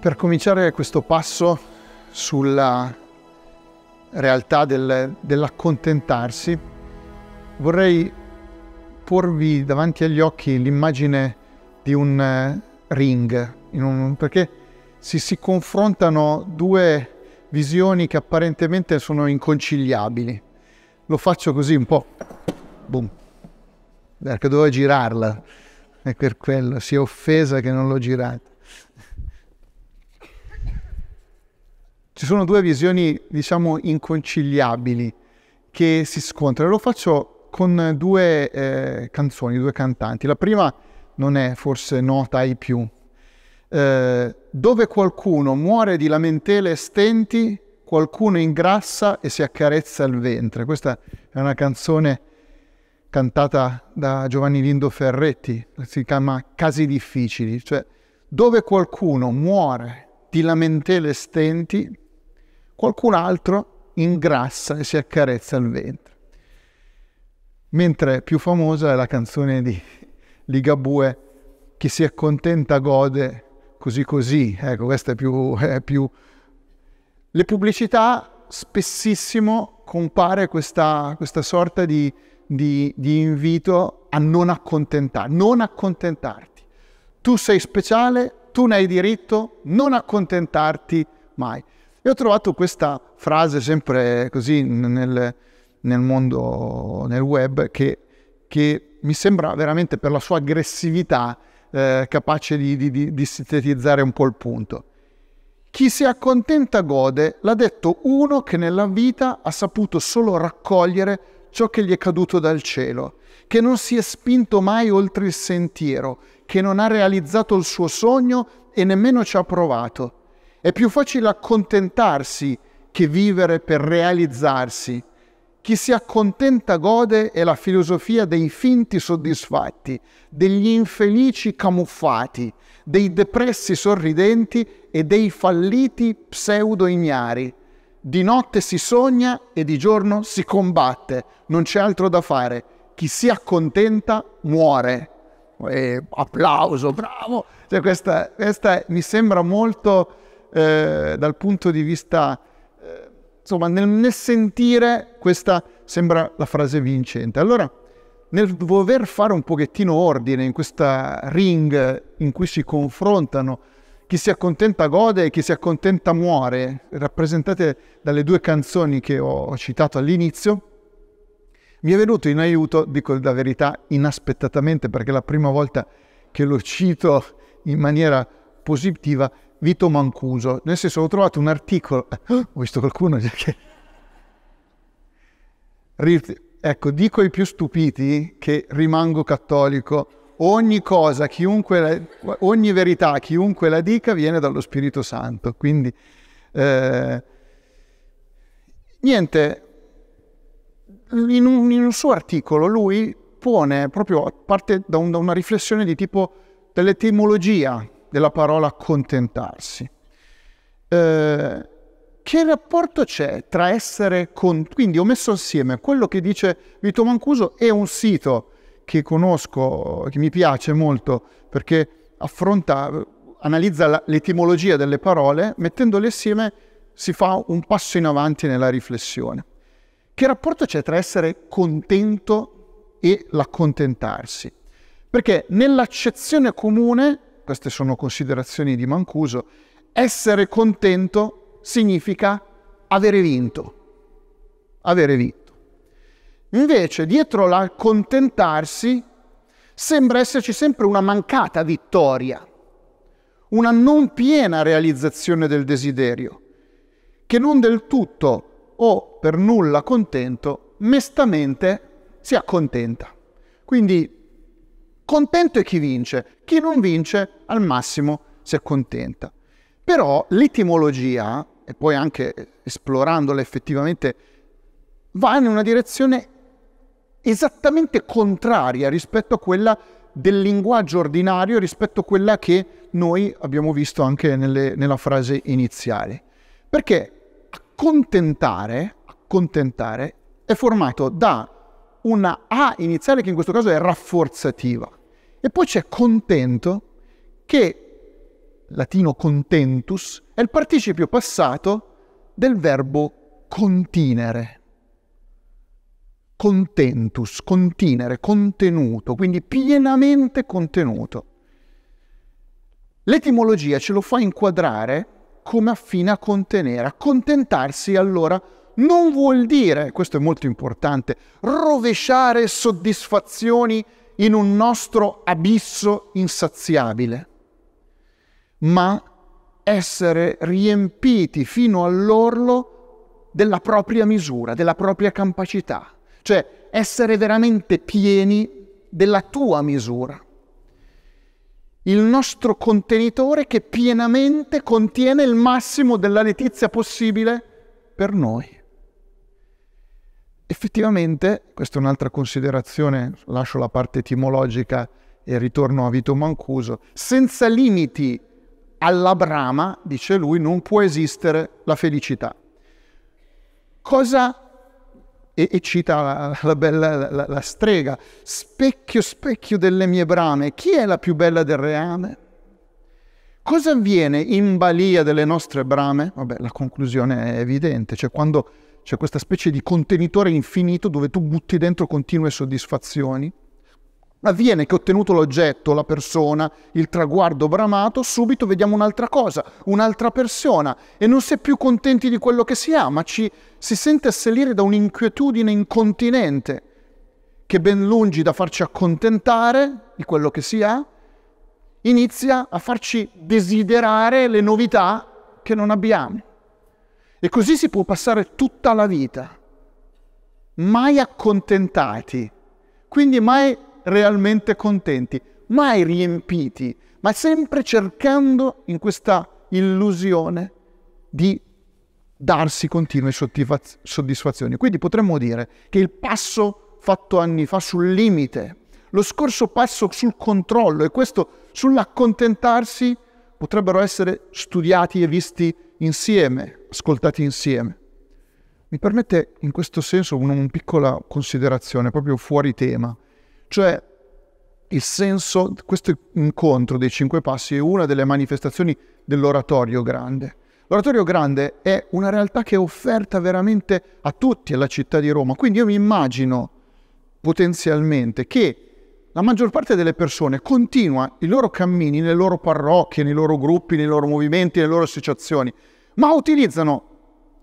Per cominciare questo passo sulla realtà del, dell'accontentarsi, vorrei porvi davanti agli occhi l'immagine di un eh, ring, un, perché si, si confrontano due visioni che apparentemente sono inconciliabili. Lo faccio così un po', boom, perché dovevo girarla, è per quello, si è offesa che non l'ho girata. Ci sono due visioni, diciamo, inconciliabili che si scontrano. Lo faccio con due eh, canzoni, due cantanti. La prima non è forse nota ai più. Eh, dove qualcuno muore di lamentele e stenti, qualcuno ingrassa e si accarezza il ventre. Questa è una canzone cantata da Giovanni Lindo Ferretti, si chiama Casi difficili, cioè dove qualcuno muore di lamentele e stenti, qualcun altro ingrassa e si accarezza il ventre. Mentre più famosa è la canzone di Ligabue, chi si accontenta gode così così, ecco questa è più, è più... Le pubblicità spessissimo compare questa, questa sorta di, di, di invito a non accontentare, non accontentarti. Tu sei speciale, tu ne hai diritto, non accontentarti mai. E ho trovato questa frase sempre così nel, nel mondo, nel web, che, che, mi sembra veramente per la sua aggressività eh, capace di, di, di, di sintetizzare un po' il punto. Chi si accontenta gode, l'ha detto uno che nella vita ha saputo solo raccogliere ciò che gli è caduto dal cielo, che non si è spinto mai oltre il sentiero, che non ha realizzato il suo sogno e nemmeno ci ha provato, è più facile accontentarsi che vivere per realizzarsi. Chi si accontenta gode è la filosofia dei finti soddisfatti, degli infelici camuffati, dei depressi sorridenti e dei falliti pseudo-ignari. Di notte si sogna e di giorno si combatte, non c'è altro da fare. Chi si accontenta muore. E eh, applauso, bravo! Cioè questa, questa mi sembra molto eh, dal punto di vista, eh, insomma, nel, nel sentire questa sembra la frase vincente. Allora, nel voler fare un pochettino ordine in questa ring in cui si confrontano chi si accontenta gode e chi si accontenta muore, rappresentate dalle due canzoni che ho citato all'inizio, mi è venuto in aiuto, dico la verità, inaspettatamente, perché è la prima volta che lo cito in maniera positiva, Vito Mancuso. Nel senso, ho trovato un articolo. Oh, ho visto qualcuno che. Ecco, dico ai più stupiti che rimango cattolico. Ogni cosa, chiunque la, ogni verità, chiunque la dica, viene dallo Spirito Santo. Quindi, eh, niente, in un, in un, suo articolo lui pone proprio, parte da, un, da una riflessione di tipo dell'etimologia della parola accontentarsi. Eh, che rapporto c'è tra essere con... Quindi ho messo assieme quello che dice Vito Mancuso e un sito che conosco, che mi piace molto, perché affronta, analizza l'etimologia delle parole, mettendole assieme si fa un passo in avanti nella riflessione. Che rapporto c'è tra essere contento e l'accontentarsi? Perché nell'accezione comune queste sono considerazioni di Mancuso, essere contento significa avere vinto. Avere vinto. Invece, dietro l'accontentarsi, sembra esserci sempre una mancata vittoria, una non piena realizzazione del desiderio, che non del tutto o per nulla contento, mestamente si accontenta. Quindi Contento è chi vince, chi non vince al massimo si accontenta. Però l'etimologia, e poi anche esplorandola effettivamente, va in una direzione esattamente contraria rispetto a quella del linguaggio ordinario, rispetto a quella che noi abbiamo visto anche nelle, nella frase iniziale. Perché accontentare, accontentare è formato da una A iniziale che in questo caso è rafforzativa, e poi c'è contento, che, latino contentus, è il participio passato del verbo continere. Contentus, continere, contenuto, quindi pienamente contenuto. L'etimologia ce lo fa inquadrare come affine a contenere. Accontentarsi allora non vuol dire, questo è molto importante, rovesciare soddisfazioni in un nostro abisso insaziabile, ma essere riempiti fino all'orlo della propria misura, della propria capacità, cioè essere veramente pieni della tua misura. Il nostro contenitore che pienamente contiene il massimo della letizia possibile per noi. Effettivamente, questa è un'altra considerazione, lascio la parte etimologica e ritorno a Vito Mancuso, senza limiti alla brama, dice lui, non può esistere la felicità. Cosa, e, e cita la, la bella la, la strega, specchio, specchio delle mie brame, chi è la più bella del reame? Cosa avviene in balia delle nostre brame? Vabbè, la conclusione è evidente, cioè quando c'è questa specie di contenitore infinito dove tu butti dentro continue soddisfazioni. Avviene che ottenuto l'oggetto, la persona, il traguardo bramato, subito vediamo un'altra cosa, un'altra persona e non si è più contenti di quello che si ha, ma ci si sente assalire da un'inquietudine incontinente che ben lungi da farci accontentare di quello che si ha, inizia a farci desiderare le novità che non abbiamo. E così si può passare tutta la vita, mai accontentati, quindi mai realmente contenti, mai riempiti, ma sempre cercando in questa illusione di darsi continue soddisfazioni. Quindi potremmo dire che il passo fatto anni fa sul limite, lo scorso passo sul controllo e questo sull'accontentarsi potrebbero essere studiati e visti insieme, ascoltati insieme. Mi permette in questo senso una, una piccola considerazione, proprio fuori tema, cioè il senso, questo incontro dei cinque passi è una delle manifestazioni dell'oratorio grande. L'oratorio grande è una realtà che è offerta veramente a tutti alla città di Roma, quindi io mi immagino potenzialmente che la maggior parte delle persone continua i loro cammini nelle loro parrocchie, nei loro gruppi, nei loro movimenti, nelle loro associazioni, ma utilizzano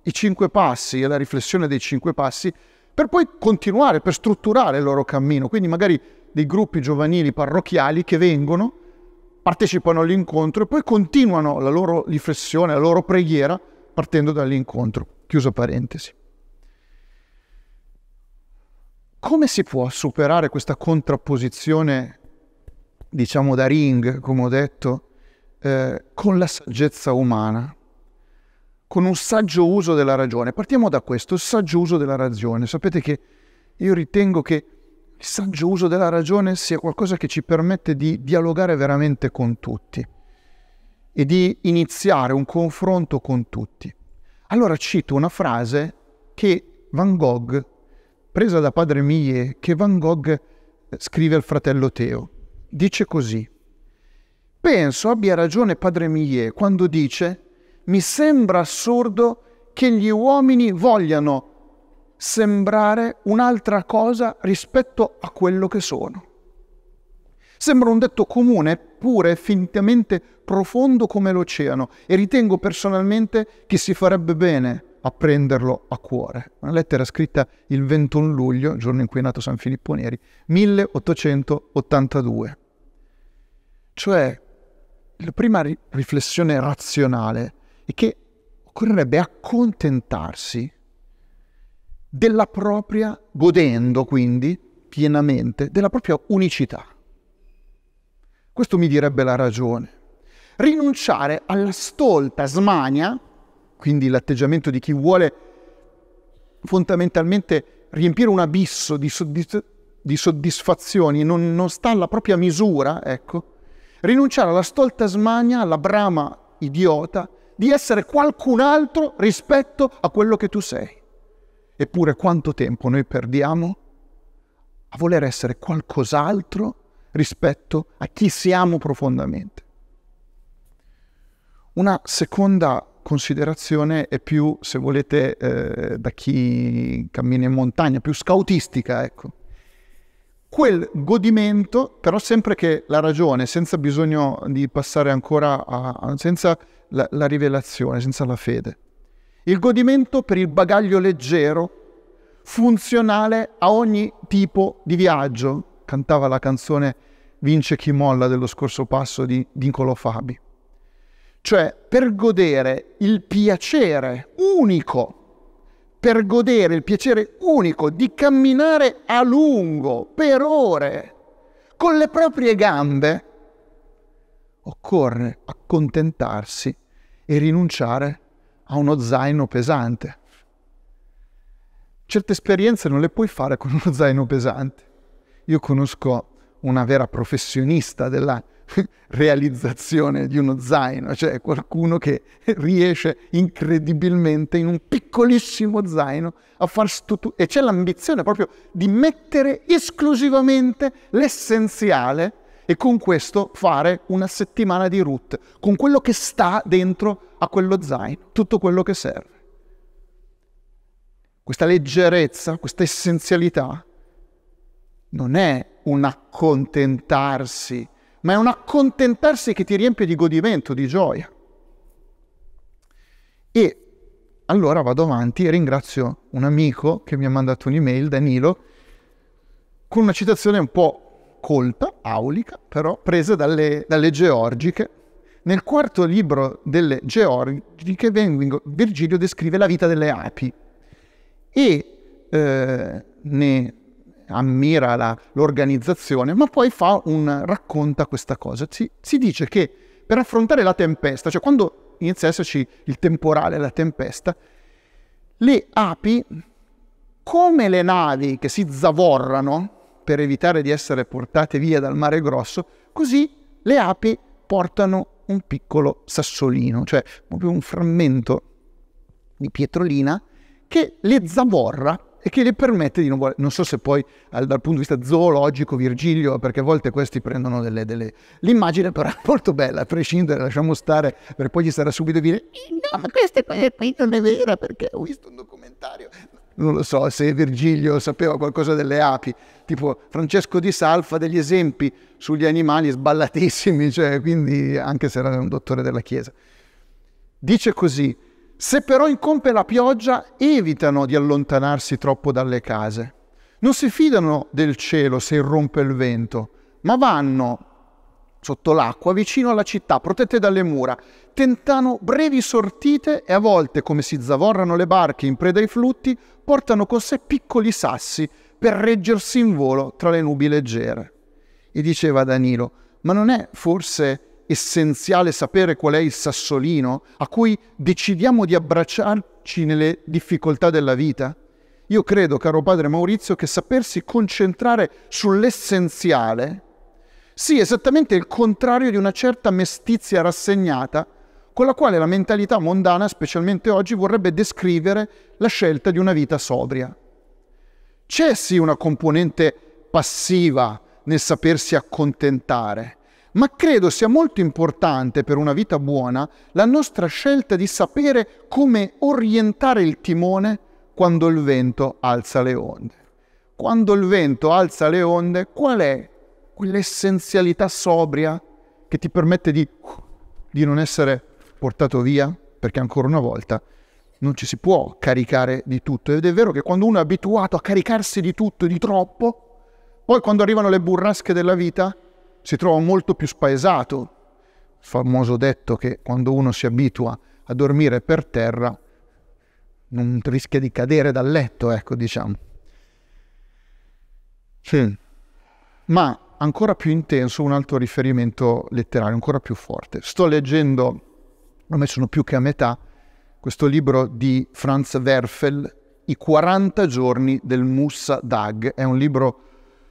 i cinque passi e la riflessione dei cinque passi per poi continuare, per strutturare il loro cammino. Quindi magari dei gruppi giovanili parrocchiali che vengono, partecipano all'incontro e poi continuano la loro riflessione, la loro preghiera partendo dall'incontro. Chiuso parentesi. Come si può superare questa contrapposizione, diciamo da ring, come ho detto, eh, con la saggezza umana? Con un saggio uso della ragione. Partiamo da questo, il saggio uso della ragione. Sapete che io ritengo che il saggio uso della ragione sia qualcosa che ci permette di dialogare veramente con tutti e di iniziare un confronto con tutti. Allora cito una frase che Van Gogh presa da padre Mie che Van Gogh scrive al fratello Teo. Dice così, penso abbia ragione padre Mie quando dice mi sembra assurdo che gli uomini vogliano sembrare un'altra cosa rispetto a quello che sono. Sembra un detto comune, eppure fintamente profondo come l'oceano, e ritengo personalmente che si farebbe bene a prenderlo a cuore. Una lettera scritta il 21 luglio, giorno in cui è nato San Filippo Neri, 1882. Cioè, la prima ri- riflessione razionale è che occorrerebbe accontentarsi della propria, godendo quindi pienamente della propria unicità. Questo mi direbbe la ragione. Rinunciare alla stolta smania quindi l'atteggiamento di chi vuole fondamentalmente riempire un abisso di, soddisf- di soddisfazioni non, non, sta alla propria misura, ecco, rinunciare alla stolta smania, alla brama idiota di essere qualcun altro rispetto a quello che tu sei. Eppure quanto tempo noi perdiamo a voler essere qualcos'altro rispetto a chi siamo profondamente. Una seconda considerazione è più, se volete, eh, da chi cammina in montagna, più scautistica, ecco. Quel godimento, però sempre che la ragione, senza bisogno di passare ancora a, a senza la, la rivelazione, senza la fede. Il godimento per il bagaglio leggero, funzionale a ogni tipo di viaggio, cantava la canzone Vince chi molla dello scorso passo di Niccolo Fabi. Cioè, per godere il piacere unico, per godere il piacere unico di camminare a lungo, per ore, con le proprie gambe, occorre accontentarsi e rinunciare a uno zaino pesante. Certe esperienze non le puoi fare con uno zaino pesante. Io conosco una vera professionista della realizzazione di uno zaino, cioè qualcuno che riesce incredibilmente in un piccolissimo zaino a far tutto e c'è l'ambizione proprio di mettere esclusivamente l'essenziale e con questo fare una settimana di route con quello che sta dentro a quello zaino, tutto quello che serve. Questa leggerezza, questa essenzialità non è un accontentarsi ma è un accontentarsi che ti riempie di godimento, di gioia. E allora vado avanti e ringrazio un amico che mi ha mandato un'email, Danilo, con una citazione un po' colta, aulica, però presa dalle, dalle Georgiche. Nel quarto libro delle Georgiche Virgilio descrive la vita delle api e eh, ne ammira la, l'organizzazione, ma poi fa un, racconta questa cosa. Si, si dice che per affrontare la tempesta, cioè quando inizia ad esserci il temporale, la tempesta, le api, come le navi che si zavorrano per evitare di essere portate via dal mare grosso, così le api portano un piccolo sassolino, cioè proprio un frammento di pietrolina che le zavorra e che le permette di non voler, Non so se poi al, dal punto di vista zoologico Virgilio, perché a volte questi prendono delle, delle... L'immagine però è molto bella, a prescindere, lasciamo stare, per poi gli sarà subito dire eh, no, ma questa qui non è vera perché ho visto un documentario. Non lo so se Virgilio sapeva qualcosa delle api, tipo Francesco di Sal fa degli esempi sugli animali sballatissimi, cioè, quindi anche se era un dottore della Chiesa. Dice così, se però incombe la pioggia, evitano di allontanarsi troppo dalle case. Non si fidano del cielo se irrompe il vento, ma vanno sotto l'acqua vicino alla città, protette dalle mura, tentano brevi sortite e a volte, come si zavorrano le barche in preda ai flutti, portano con sé piccoli sassi per reggersi in volo tra le nubi leggere. E diceva Danilo, ma non è forse essenziale sapere qual è il sassolino a cui decidiamo di abbracciarci nelle difficoltà della vita? Io credo, caro padre Maurizio, che sapersi concentrare sull'essenziale sia esattamente il contrario di una certa mestizia rassegnata con la quale la mentalità mondana, specialmente oggi, vorrebbe descrivere la scelta di una vita sobria. C'è sì una componente passiva nel sapersi accontentare, ma credo sia molto importante per una vita buona la nostra scelta di sapere come orientare il timone quando il vento alza le onde. Quando il vento alza le onde, qual è quell'essenzialità sobria che ti permette di, di non essere portato via? Perché ancora una volta non ci si può caricare di tutto. Ed è vero che quando uno è abituato a caricarsi di tutto e di troppo, poi quando arrivano le burrasche della vita, si trova molto più spaesato. Il famoso detto che quando uno si abitua a dormire per terra non rischia di cadere dal letto, ecco, diciamo. Sì. Ma ancora più intenso un altro riferimento letterario, ancora più forte. Sto leggendo, ormai sono più che a metà, questo libro di Franz Werfel, I 40 giorni del Mussa Dag. È un libro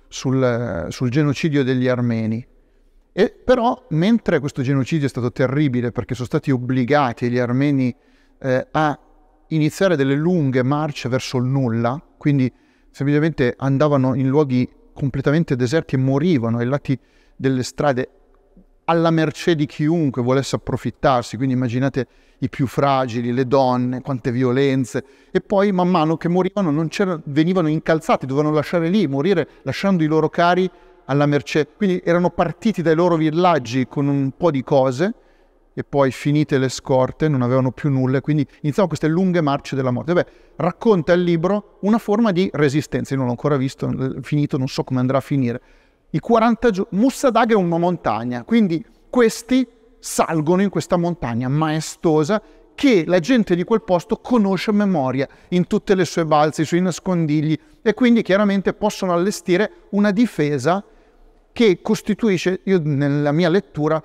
sul, sul genocidio degli armeni. E però, mentre questo genocidio è stato terribile perché sono stati obbligati gli armeni eh, a iniziare delle lunghe marce verso il nulla, quindi semplicemente andavano in luoghi completamente deserti e morivano ai lati delle strade alla mercé di chiunque volesse approfittarsi, quindi immaginate i più fragili, le donne, quante violenze, e poi man mano che morivano venivano incalzati, dovevano lasciare lì, morire lasciando i loro cari alla mercé, quindi erano partiti dai loro villaggi con un po' di cose e poi finite le scorte non avevano più nulla, quindi iniziavano queste lunghe marce della morte. Beh, racconta il libro una forma di resistenza, io non l'ho ancora visto, finito, non so come andrà a finire, i 40 giorni. Mussadag è una montagna, quindi questi salgono in questa montagna maestosa che la gente di quel posto conosce a memoria in tutte le sue balze, i suoi nascondigli e quindi chiaramente possono allestire una difesa che costituisce, io nella mia lettura,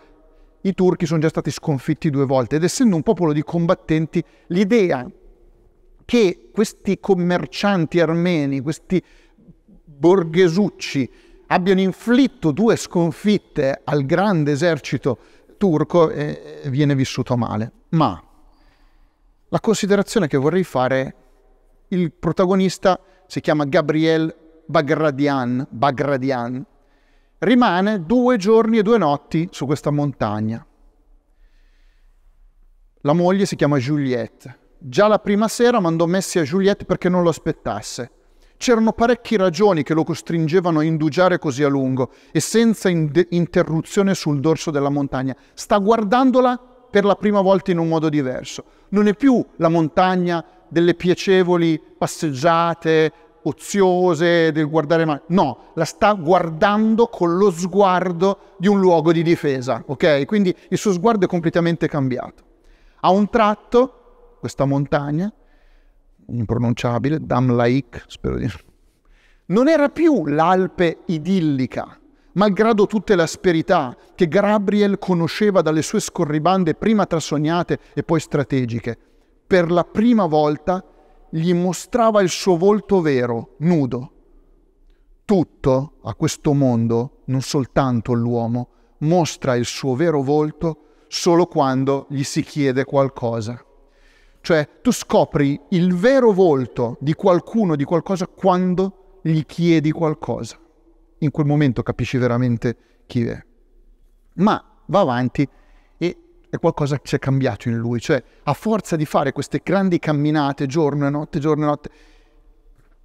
i turchi sono già stati sconfitti due volte ed essendo un popolo di combattenti, l'idea che questi commercianti armeni, questi borghesucci abbiano inflitto due sconfitte al grande esercito turco e viene vissuto male. Ma la considerazione che vorrei fare, il protagonista si chiama Gabriel Bagradian, Bagradian, rimane due giorni e due notti su questa montagna. La moglie si chiama Juliette. Già la prima sera mandò messi a Juliette perché non lo aspettasse. C'erano parecchie ragioni che lo costringevano a indugiare così a lungo e senza in- interruzione sul dorso della montagna. Sta guardandola per la prima volta in un modo diverso. Non è più la montagna delle piacevoli passeggiate oziose, del guardare male. No, la sta guardando con lo sguardo di un luogo di difesa, ok? Quindi il suo sguardo è completamente cambiato. A un tratto, questa montagna impronunciabile, Damlaik, spero di... Non era più l'Alpe idillica, malgrado tutte le asperità che Gabriel conosceva dalle sue scorribande prima trasognate e poi strategiche. Per la prima volta gli mostrava il suo volto vero, nudo. Tutto a questo mondo, non soltanto l'uomo, mostra il suo vero volto solo quando gli si chiede qualcosa. Cioè tu scopri il vero volto di qualcuno, di qualcosa, quando gli chiedi qualcosa. In quel momento capisci veramente chi è. Ma va avanti e è qualcosa che si è cambiato in lui. Cioè a forza di fare queste grandi camminate giorno e notte, giorno e notte,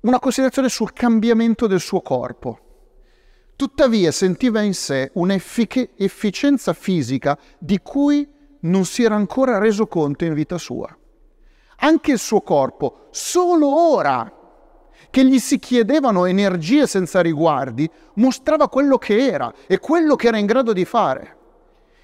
una considerazione sul cambiamento del suo corpo. Tuttavia sentiva in sé un'efficienza fisica di cui non si era ancora reso conto in vita sua anche il suo corpo, solo ora che gli si chiedevano energie senza riguardi, mostrava quello che era e quello che era in grado di fare.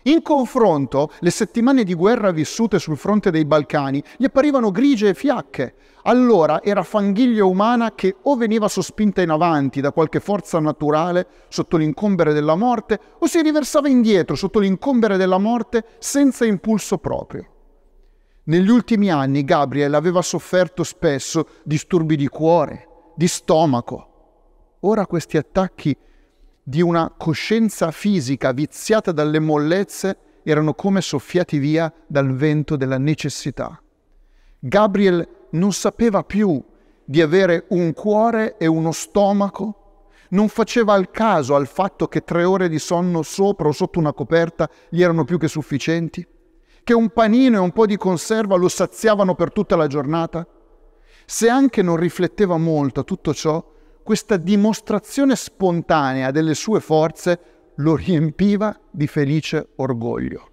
In confronto, le settimane di guerra vissute sul fronte dei Balcani gli apparivano grigie e fiacche. Allora era fanghiglia umana che o veniva sospinta in avanti da qualche forza naturale sotto l'incombere della morte, o si riversava indietro sotto l'incombere della morte senza impulso proprio. Negli ultimi anni Gabriel aveva sofferto spesso disturbi di cuore, di stomaco. Ora questi attacchi di una coscienza fisica viziata dalle mollezze erano come soffiati via dal vento della necessità. Gabriel non sapeva più di avere un cuore e uno stomaco, non faceva al caso al fatto che tre ore di sonno sopra o sotto una coperta gli erano più che sufficienti che un panino e un po' di conserva lo saziavano per tutta la giornata? Se anche non rifletteva molto a tutto ciò, questa dimostrazione spontanea delle sue forze lo riempiva di felice orgoglio.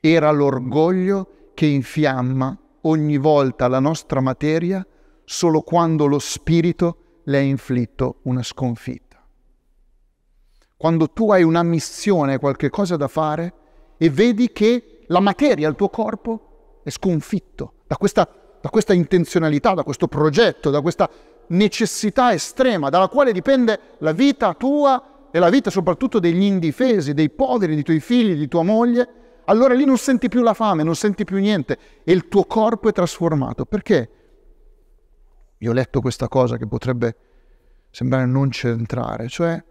Era l'orgoglio che infiamma ogni volta la nostra materia solo quando lo spirito le ha inflitto una sconfitta. Quando tu hai una missione, qualche cosa da fare, e vedi che la materia, il tuo corpo è sconfitto da questa, da questa intenzionalità, da questo progetto, da questa necessità estrema dalla quale dipende la vita tua e la vita soprattutto degli indifesi, dei poveri, dei tuoi figli, di tua moglie, allora lì non senti più la fame, non senti più niente e il tuo corpo è trasformato. Perché? Io ho letto questa cosa che potrebbe sembrare non c'entrare, cioè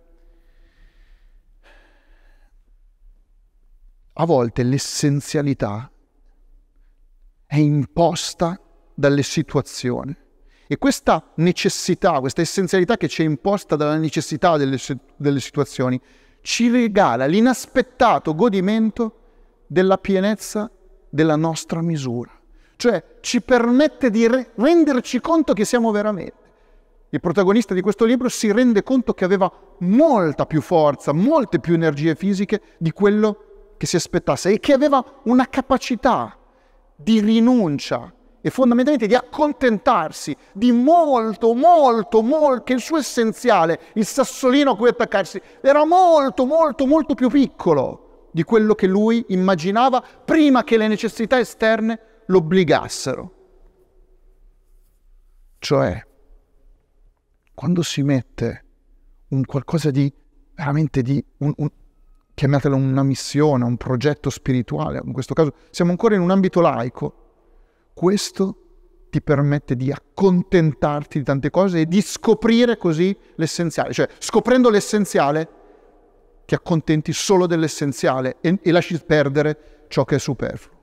a volte l'essenzialità è imposta dalle situazioni. E questa necessità, questa essenzialità che ci è imposta dalla necessità delle, delle situazioni, ci regala l'inaspettato godimento della pienezza della nostra misura. Cioè ci permette di re- renderci conto che siamo veramente. Il protagonista di questo libro si rende conto che aveva molta più forza, molte più energie fisiche di quello che che si aspettasse e che aveva una capacità di rinuncia e fondamentalmente di accontentarsi di molto, molto, molto, che il suo essenziale, il sassolino a cui attaccarsi, era molto, molto, molto più piccolo di quello che lui immaginava prima che le necessità esterne lo obbligassero. Cioè, quando si mette un qualcosa di veramente di un, un, chiamatela una missione, un progetto spirituale, in questo caso siamo ancora in un ambito laico, questo ti permette di accontentarti di tante cose e di scoprire così l'essenziale, cioè scoprendo l'essenziale ti accontenti solo dell'essenziale e, e lasci perdere ciò che è superfluo.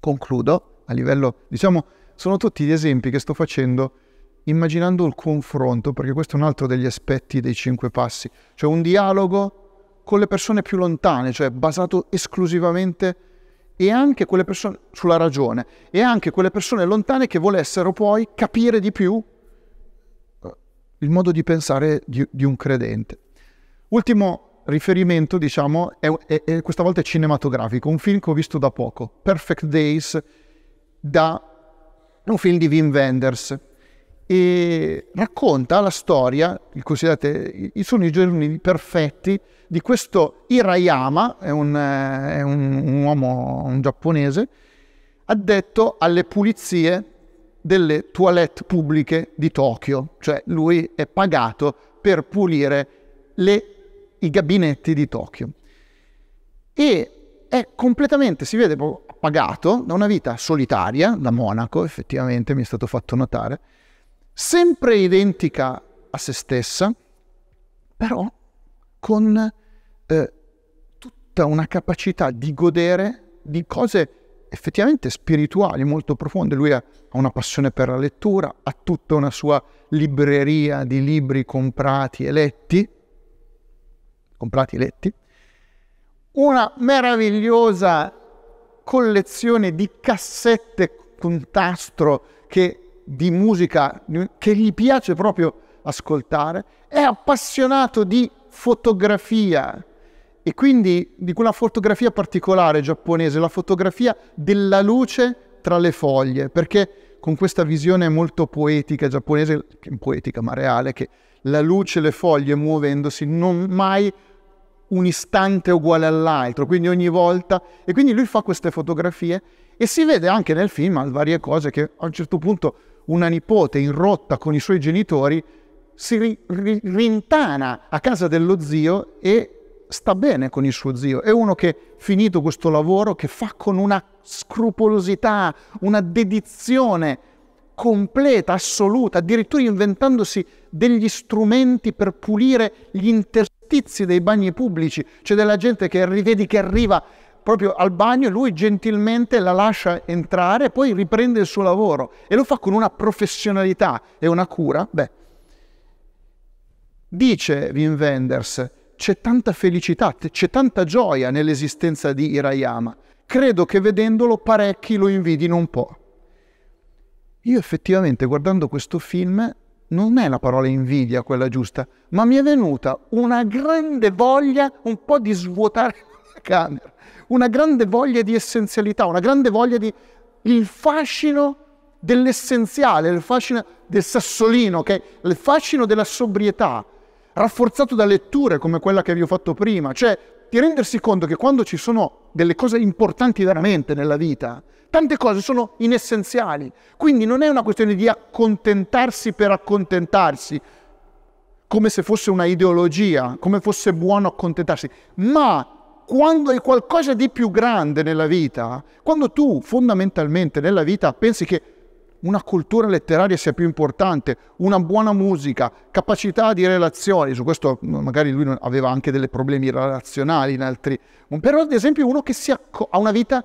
Concludo a livello, diciamo, sono tutti gli esempi che sto facendo immaginando il confronto, perché questo è un altro degli aspetti dei cinque passi, cioè un dialogo con le persone più lontane, cioè basato esclusivamente e anche quelle persone sulla ragione e anche quelle persone lontane che volessero poi capire di più eh, il modo di pensare di, di un credente. Ultimo riferimento, diciamo, è, è, è questa volta è cinematografico, un film che ho visto da poco, Perfect Days, da un film di Wim Wenders, e racconta la storia, considerate, sono i giorni perfetti di questo Hirayama, è un, eh, è un, un uomo, un giapponese, addetto alle pulizie delle toilette pubbliche di Tokyo, cioè lui è pagato per pulire le, i gabinetti di Tokyo. E è completamente, si vede, pagato da una vita solitaria, da monaco effettivamente mi è stato fatto notare, sempre identica a se stessa, però con eh, tutta una capacità di godere di cose effettivamente spirituali molto profonde. Lui ha una passione per la lettura, ha tutta una sua libreria di libri comprati e letti, comprati e letti, una meravigliosa collezione di cassette con tastro che di musica che gli piace proprio ascoltare, è appassionato di fotografia e quindi di quella fotografia particolare giapponese, la fotografia della luce tra le foglie, perché con questa visione molto poetica giapponese, poetica ma reale, che la luce e le foglie muovendosi non mai un istante uguale all'altro, quindi ogni volta. E quindi lui fa queste fotografie e si vede anche nel film varie cose che a un certo punto una nipote in rotta con i suoi genitori si ri- ri- rintana a casa dello zio e sta bene con il suo zio. È uno che, finito questo lavoro, che fa con una scrupolosità, una dedizione completa, assoluta, addirittura inventandosi degli strumenti per pulire gli interstizi dei bagni pubblici, C'è della gente che vedi che arriva proprio al bagno, e lui gentilmente la lascia entrare poi riprende il suo lavoro e lo fa con una professionalità e una cura. Beh, dice Wim Wenders, c'è tanta felicità, c'è tanta gioia nell'esistenza di Hirayama. Credo che vedendolo parecchi lo invidino un po'. Io effettivamente guardando questo film non è la parola invidia quella giusta, ma mi è venuta una grande voglia un po' di svuotare la camera una grande voglia di essenzialità, una grande voglia di il fascino dell'essenziale, il fascino del sassolino, okay? il fascino della sobrietà, rafforzato da letture come quella che vi ho fatto prima, cioè di rendersi conto che quando ci sono delle cose importanti veramente nella vita, tante cose sono inessenziali. Quindi non è una questione di accontentarsi per accontentarsi, come se fosse una ideologia, come fosse buono accontentarsi, ma quando hai qualcosa di più grande nella vita, quando tu fondamentalmente nella vita pensi che una cultura letteraria sia più importante, una buona musica, capacità di relazioni, su questo magari lui aveva anche dei problemi relazionali in altri, però ad esempio uno che si acc- ha una vita,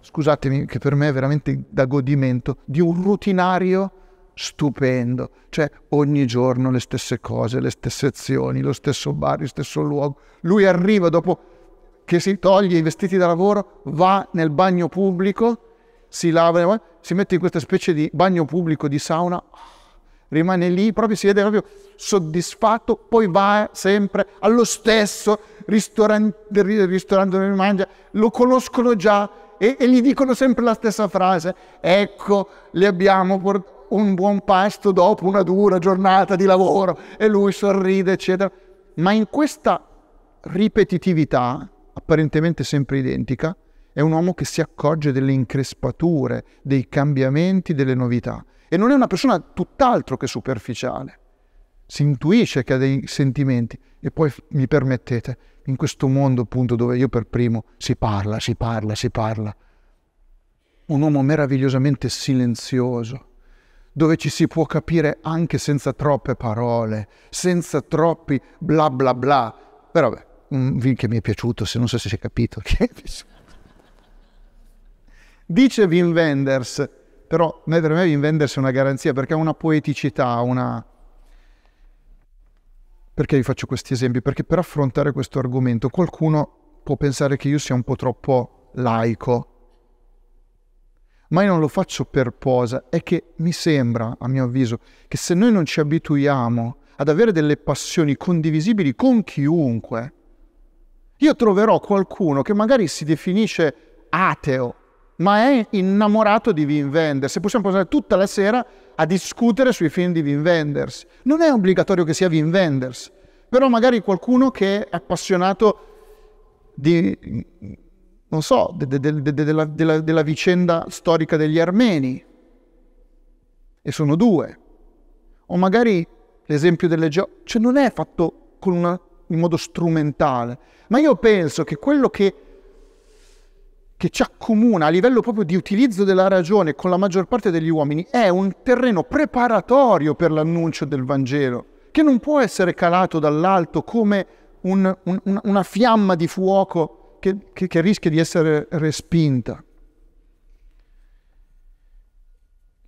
scusatemi, che per me è veramente da godimento, di un rutinario stupendo, cioè ogni giorno le stesse cose, le stesse azioni, lo stesso bar, lo stesso luogo, lui arriva dopo che si toglie i vestiti da lavoro, va nel bagno pubblico, si lava, si mette in questa specie di bagno pubblico di sauna, rimane lì, proprio si vede proprio soddisfatto, poi va sempre allo stesso ristorante, ristorante dove mangia, lo conoscono già e, e, gli dicono sempre la stessa frase, ecco, le abbiamo portato un buon pasto dopo una dura giornata di lavoro e lui sorride, eccetera. Ma in questa ripetitività apparentemente sempre identica, è un uomo che si accorge delle increspature, dei cambiamenti, delle novità. E non è una persona tutt'altro che superficiale. Si intuisce che ha dei sentimenti. E poi mi permettete, in questo mondo appunto dove io per primo si parla, si parla, si parla, un uomo meravigliosamente silenzioso, dove ci si può capire anche senza troppe parole, senza troppi bla bla bla. Però vabbè, un film che mi è piaciuto, se non so se si è capito. È Dice Wim Wenders, però per me Wim Wenders è una garanzia perché ha una poeticità, una... Perché vi faccio questi esempi? Perché per affrontare questo argomento qualcuno può pensare che io sia un po' troppo laico, ma io non lo faccio per posa, è che mi sembra, a mio avviso, che se noi non ci abituiamo ad avere delle passioni condivisibili con chiunque, io troverò qualcuno che magari si definisce ateo, ma è innamorato di Wim Wenders e possiamo passare tutta la sera a discutere sui film di Wim Wenders. Non è obbligatorio che sia Wim Wenders, però magari qualcuno che è appassionato di, non so, della de, de, de, della vicenda storica degli armeni, e sono due, o magari l'esempio delle geo... cioè non è fatto con una in modo strumentale, ma io penso che quello che, che ci accomuna a livello proprio di utilizzo della ragione con la maggior parte degli uomini è un terreno preparatorio per l'annuncio del Vangelo, che non può essere calato dall'alto come un, un, una fiamma di fuoco che, che, che rischia di essere respinta.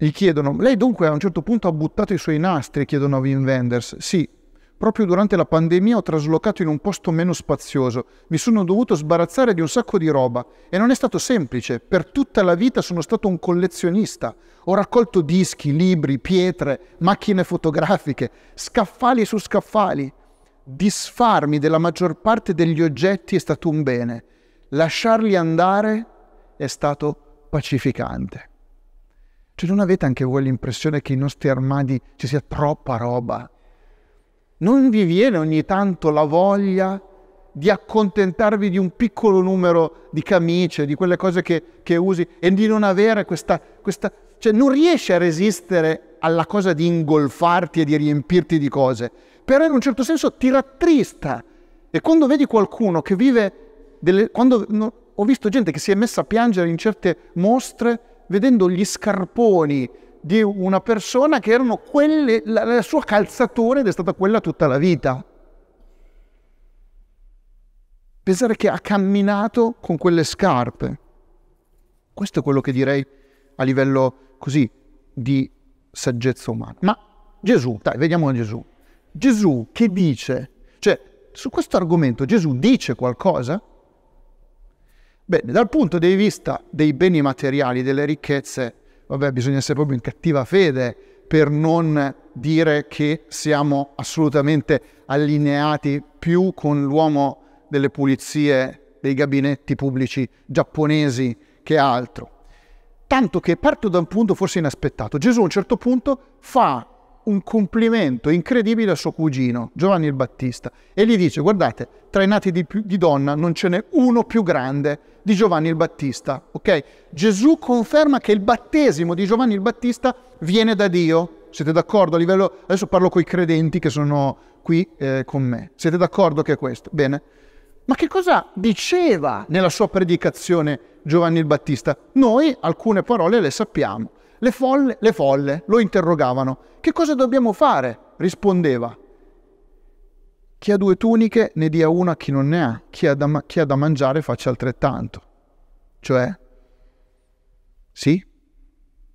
Gli chiedono, lei dunque a un certo punto ha buttato i suoi nastri, chiedono a Wim Wenders. Sì, proprio durante la pandemia ho traslocato in un posto meno spazioso, mi sono dovuto sbarazzare di un sacco di roba e non è stato semplice, per tutta la vita sono stato un collezionista, ho raccolto dischi, libri, pietre, macchine fotografiche, scaffali su scaffali. Disfarmi della maggior parte degli oggetti è stato un bene, lasciarli andare è stato pacificante. Cioè non avete anche voi l'impressione che i nostri armadi ci sia troppa roba? Non vi viene ogni tanto la voglia di accontentarvi di un piccolo numero di camicie, di quelle cose che, che usi e di non avere questa, questa... cioè non riesci a resistere alla cosa di ingolfarti e di riempirti di cose, però in un certo senso ti rattrista. E quando vedi qualcuno che vive delle... quando no, ho visto gente che si è messa a piangere in certe mostre vedendo gli scarponi di una persona che erano quelle, la, la sua calzatura ed è stata quella tutta la vita. Pensare che ha camminato con quelle scarpe. Questo è quello che direi a livello così di saggezza umana. Ma Gesù, dai, vediamo Gesù. Gesù che dice? Cioè, su questo argomento Gesù dice qualcosa? Bene, dal punto di vista dei beni materiali, delle ricchezze, vabbè, bisogna essere proprio in cattiva fede per non dire che siamo assolutamente allineati più con l'uomo delle pulizie dei gabinetti pubblici giapponesi che altro. Tanto che parto da un punto forse inaspettato. Gesù a un certo punto fa un complimento incredibile a suo cugino, Giovanni il Battista, e gli dice, guardate, tra i nati di, di donna non ce n'è uno più grande di Giovanni il Battista. Okay? Gesù conferma che il battesimo di Giovanni il Battista viene da Dio. Siete d'accordo a livello... Adesso parlo con i credenti che sono qui eh, con me. Siete d'accordo che è questo? Bene. Ma che cosa diceva nella sua predicazione Giovanni il Battista? Noi alcune parole le sappiamo. Le folle, le folle lo interrogavano. Che cosa dobbiamo fare? Rispondeva. Chi ha due tuniche ne dia una a chi non ne ha, chi ha da, chi ha da mangiare faccia altrettanto. Cioè, sì,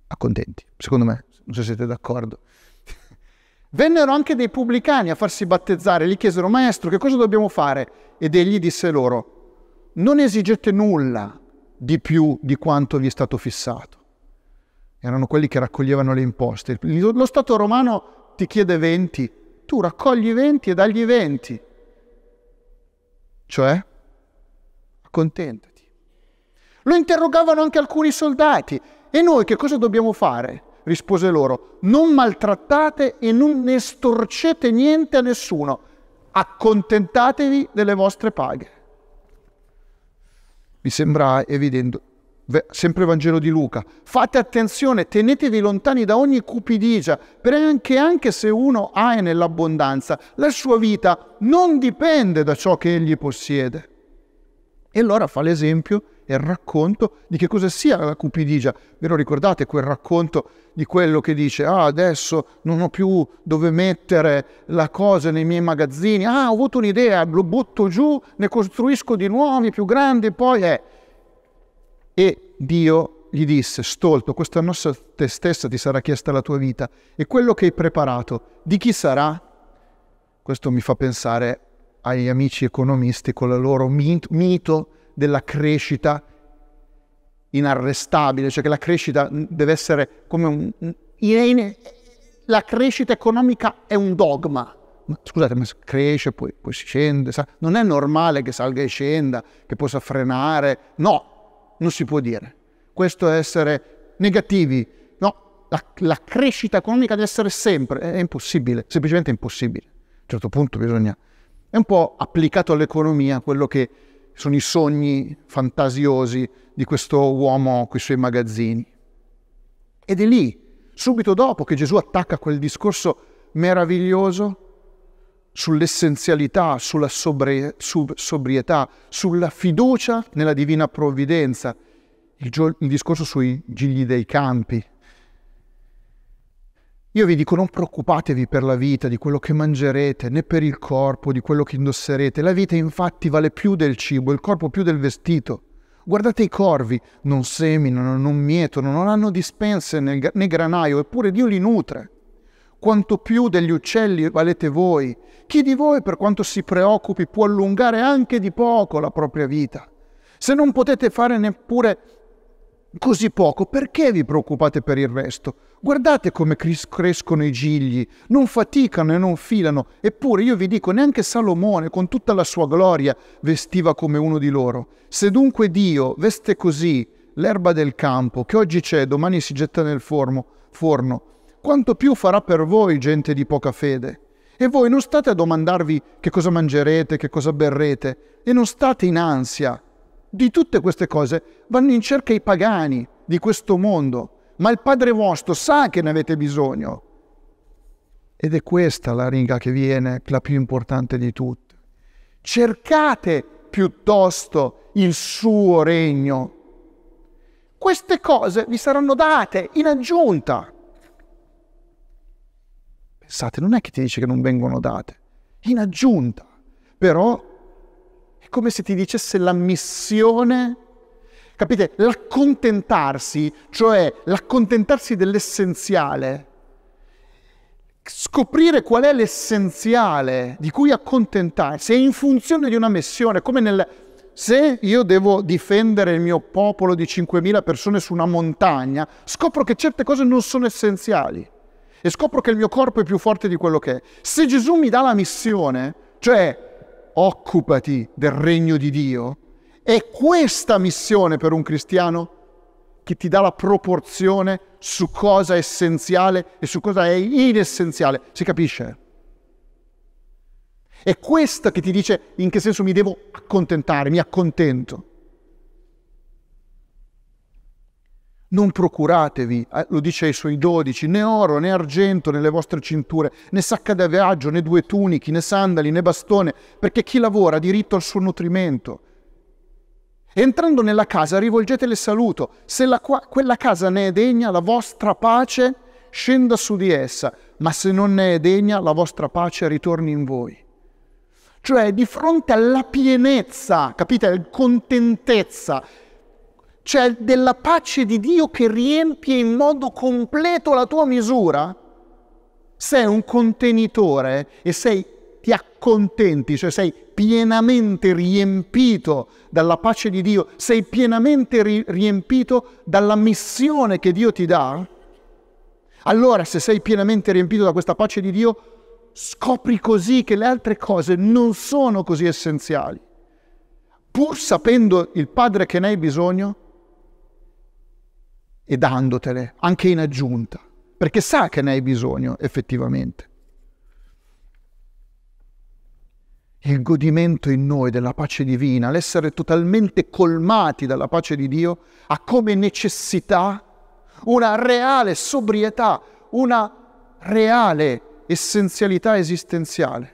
accontenti, secondo me, non so se siete d'accordo. Vennero anche dei pubblicani a farsi battezzare, gli chiesero, maestro, che cosa dobbiamo fare? Ed egli disse loro, non esigete nulla di più di quanto vi è stato fissato. Erano quelli che raccoglievano le imposte. Lo Stato romano ti chiede 20, tu raccogli i venti e dagli eventi. Cioè, accontentati. Lo interrogavano anche alcuni soldati. E noi che cosa dobbiamo fare? Rispose loro, non maltrattate e non ne storcete niente a nessuno, accontentatevi delle vostre paghe. Mi sembra evidente sempre il Vangelo di Luca, fate attenzione, tenetevi lontani da ogni cupidigia, perché anche se uno ha nell'abbondanza, la sua vita non dipende da ciò che egli possiede. E allora fa l'esempio e il racconto di che cosa sia la cupidigia. Ve lo ricordate quel racconto di quello che dice, ah adesso non ho più dove mettere la cosa nei miei magazzini, ah ho avuto un'idea, lo butto giù, ne costruisco di nuovi, più grandi, poi è... Eh, e Dio gli disse, stolto, questa nostra te stessa ti sarà chiesta la tua vita e quello che hai preparato, di chi sarà? Questo mi fa pensare agli amici economisti con il loro mito della crescita inarrestabile, cioè che la crescita deve essere come un... la crescita economica è un dogma. Ma, scusate, ma cresce, poi, poi si scende, sa? non è normale che salga e scenda, che possa frenare, no, non si può dire. Questo è essere negativi. No, la, la crescita economica deve essere sempre, è, è impossibile, semplicemente impossibile. A un certo punto bisogna... È un po' applicato all'economia quello che sono i sogni fantasiosi di questo uomo con i suoi magazzini. Ed è lì, subito dopo che Gesù attacca quel discorso meraviglioso sull'essenzialità, sulla sobre, su, sobrietà, sulla fiducia nella divina provvidenza, il, gio, il discorso sui gigli dei campi. Io vi dico non preoccupatevi per la vita, di quello che mangerete, né per il corpo, di quello che indosserete. La vita infatti vale più del cibo, il corpo più del vestito. Guardate i corvi, non seminano, non mietono, non hanno dispense né granaio, eppure Dio li nutre quanto più degli uccelli valete voi. Chi di voi, per quanto si preoccupi, può allungare anche di poco la propria vita? Se non potete fare neppure così poco, perché vi preoccupate per il resto? Guardate come crescono i gigli, non faticano e non filano, eppure io vi dico, neanche Salomone, con tutta la sua gloria, vestiva come uno di loro. Se dunque Dio veste così l'erba del campo, che oggi c'è, domani si getta nel forno, forno quanto più farà per voi gente di poca fede. E voi non state a domandarvi che cosa mangerete, che cosa berrete, e non state in ansia. Di tutte queste cose vanno in cerca i pagani di questo mondo, ma il Padre vostro sa che ne avete bisogno. Ed è questa la ringa che viene, la più importante di tutte. Cercate piuttosto il suo regno. Queste cose vi saranno date in aggiunta tassate, non è che ti dice che non vengono date, in aggiunta. Però è come se ti dicesse la missione, capite? L'accontentarsi, cioè l'accontentarsi dell'essenziale, scoprire qual è l'essenziale di cui accontentarsi è in funzione di una missione, come nel... Se io devo difendere il mio popolo di 5.000 persone su una montagna, scopro che certe cose non sono essenziali e scopro che il mio corpo è più forte di quello che è. Se Gesù mi dà la missione, cioè occupati del regno di Dio, è questa missione per un cristiano che ti dà la proporzione su cosa è essenziale e su cosa è inessenziale. Si capisce? È questa che ti dice in che senso mi devo accontentare, mi accontento. Non procuratevi, eh, lo dice ai suoi dodici, né oro né argento nelle vostre cinture, né sacca da viaggio, né due tunichi, né sandali, né bastone, perché chi lavora ha diritto al suo nutrimento. Entrando nella casa rivolgetele saluto, se qua- quella casa ne è degna, la vostra pace scenda su di essa, ma se non ne è degna, la vostra pace ritorni in voi. Cioè, di fronte alla pienezza, capite, contentezza cioè della pace di Dio che riempie in modo completo la tua misura? Sei un contenitore e sei, ti accontenti, cioè sei pienamente riempito dalla pace di Dio, sei pienamente ri- riempito dalla missione che Dio ti dà? Allora, se sei pienamente riempito da questa pace di Dio, scopri così che le altre cose non sono così essenziali. Pur sapendo il Padre che ne hai bisogno, e dandotele, anche in aggiunta, perché sa che ne hai bisogno effettivamente. Il godimento in noi della pace divina, l'essere totalmente colmati dalla pace di Dio, ha come necessità una reale sobrietà, una reale essenzialità esistenziale.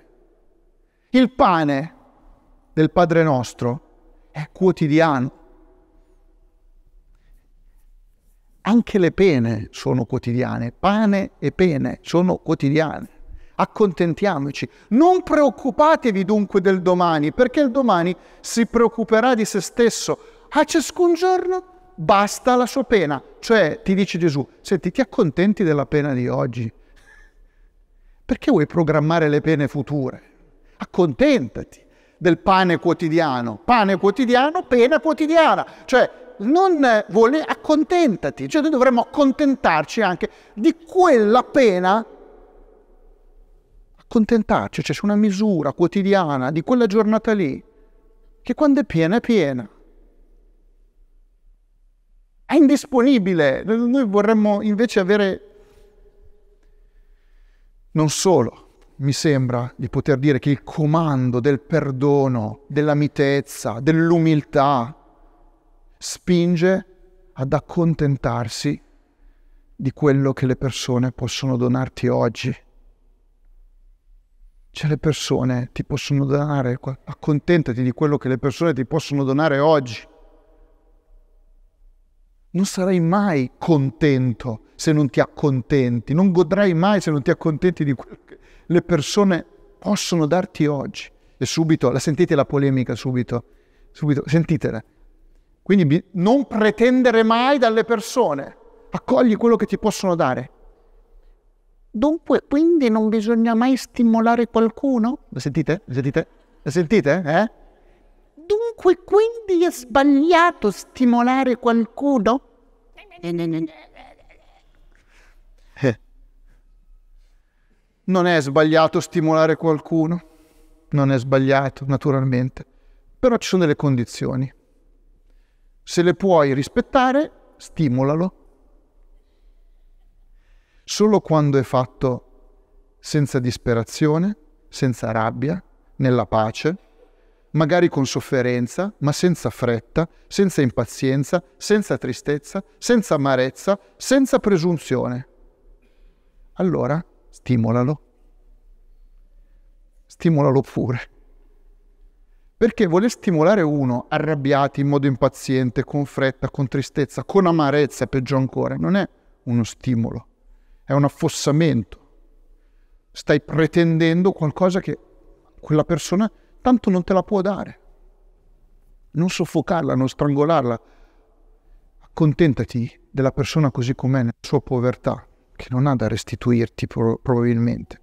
Il pane del Padre nostro è quotidiano, Anche le pene sono quotidiane, pane e pene sono quotidiane. Accontentiamoci. Non preoccupatevi dunque del domani, perché il domani si preoccuperà di se stesso. A ciascun giorno basta la sua pena. Cioè, ti dice Gesù, senti, ti accontenti della pena di oggi? Perché vuoi programmare le pene future? Accontentati del pane quotidiano. Pane quotidiano, pena quotidiana. Cioè, non vuole accontentati, cioè noi dovremmo accontentarci anche di quella pena, accontentarci, cioè c'è una misura quotidiana di quella giornata lì, che quando è piena è piena. È indisponibile, noi vorremmo invece avere non solo mi sembra di poter dire che il comando del perdono, della mitezza, dell'umiltà, spinge ad accontentarsi di quello che le persone possono donarti oggi. Cioè le persone ti possono donare, accontentati di quello che le persone ti possono donare oggi. Non sarai mai contento se non ti accontenti, non godrai mai se non ti accontenti di quello che le persone possono darti oggi. E subito, la sentite la polemica subito, subito, sentitela, quindi non pretendere mai dalle persone, accogli quello che ti possono dare. Dunque, quindi non bisogna mai stimolare qualcuno? La sentite? La sentite? Lo sentite? Eh? Dunque, quindi è sbagliato stimolare qualcuno? Eh. Non è sbagliato stimolare qualcuno, non è sbagliato naturalmente, però ci sono delle condizioni. Se le puoi rispettare, stimolalo. Solo quando è fatto senza disperazione, senza rabbia, nella pace, magari con sofferenza, ma senza fretta, senza impazienza, senza tristezza, senza amarezza, senza presunzione. Allora stimolalo. Stimolalo pure. Perché voler stimolare uno arrabbiato, in modo impaziente, con fretta, con tristezza, con amarezza, peggio ancora, non è uno stimolo, è un affossamento. Stai pretendendo qualcosa che quella persona tanto non te la può dare. Non soffocarla, non strangolarla. Accontentati della persona così com'è, nella sua povertà, che non ha da restituirti probabilmente.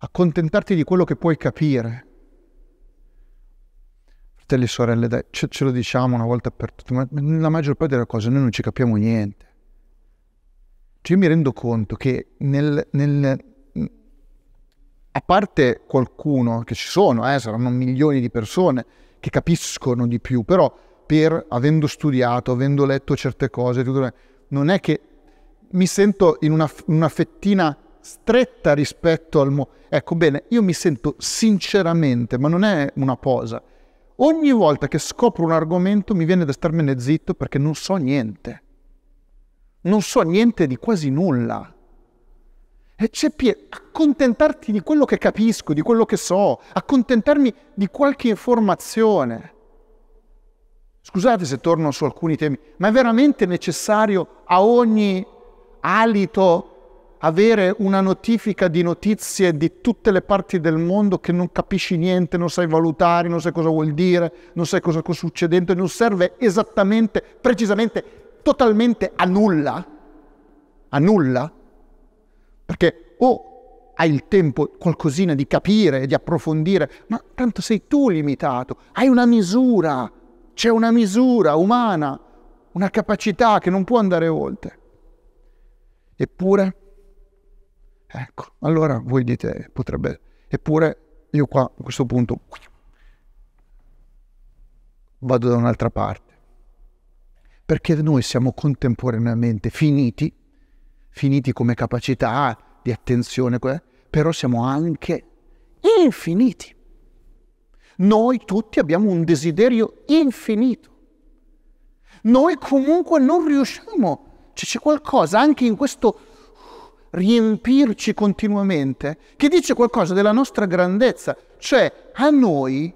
Accontentarti di quello che puoi capire, tutte le sorelle, dai, ce, ce, lo diciamo una volta per tutte, ma nella maggior parte delle cose noi non ci capiamo niente. Cioè, io mi rendo conto che nel, nel a parte qualcuno che ci sono, eh, saranno milioni di persone che capiscono di più, però per, avendo studiato, avendo letto certe cose, non è che mi sento in una, una fettina stretta rispetto al... Mo- ecco bene, io mi sento sinceramente, ma non è una posa, Ogni volta che scopro un argomento mi viene da starmene zitto perché non so niente. Non so niente di quasi nulla. E c'è pie- accontentarti di quello che capisco, di quello che so, accontentarmi di qualche informazione. Scusate se torno su alcuni temi, ma è veramente necessario a ogni alito avere una notifica di notizie di tutte le parti del mondo che non capisci niente, non sai valutare, non sai cosa vuol dire, non sai cosa sta succedendo, non serve esattamente, precisamente, totalmente a nulla, a nulla, perché o hai il tempo qualcosina di capire e di approfondire, ma tanto sei tu limitato, hai una misura, c'è una misura umana, una capacità che non può andare oltre. Eppure Ecco, allora voi dite, potrebbe... Eppure io qua, a questo punto, vado da un'altra parte. Perché noi siamo contemporaneamente finiti, finiti come capacità di attenzione, eh, però siamo anche infiniti. Noi tutti abbiamo un desiderio infinito. Noi comunque non riusciamo, cioè, c'è qualcosa anche in questo riempirci continuamente, che dice qualcosa della nostra grandezza. Cioè, a noi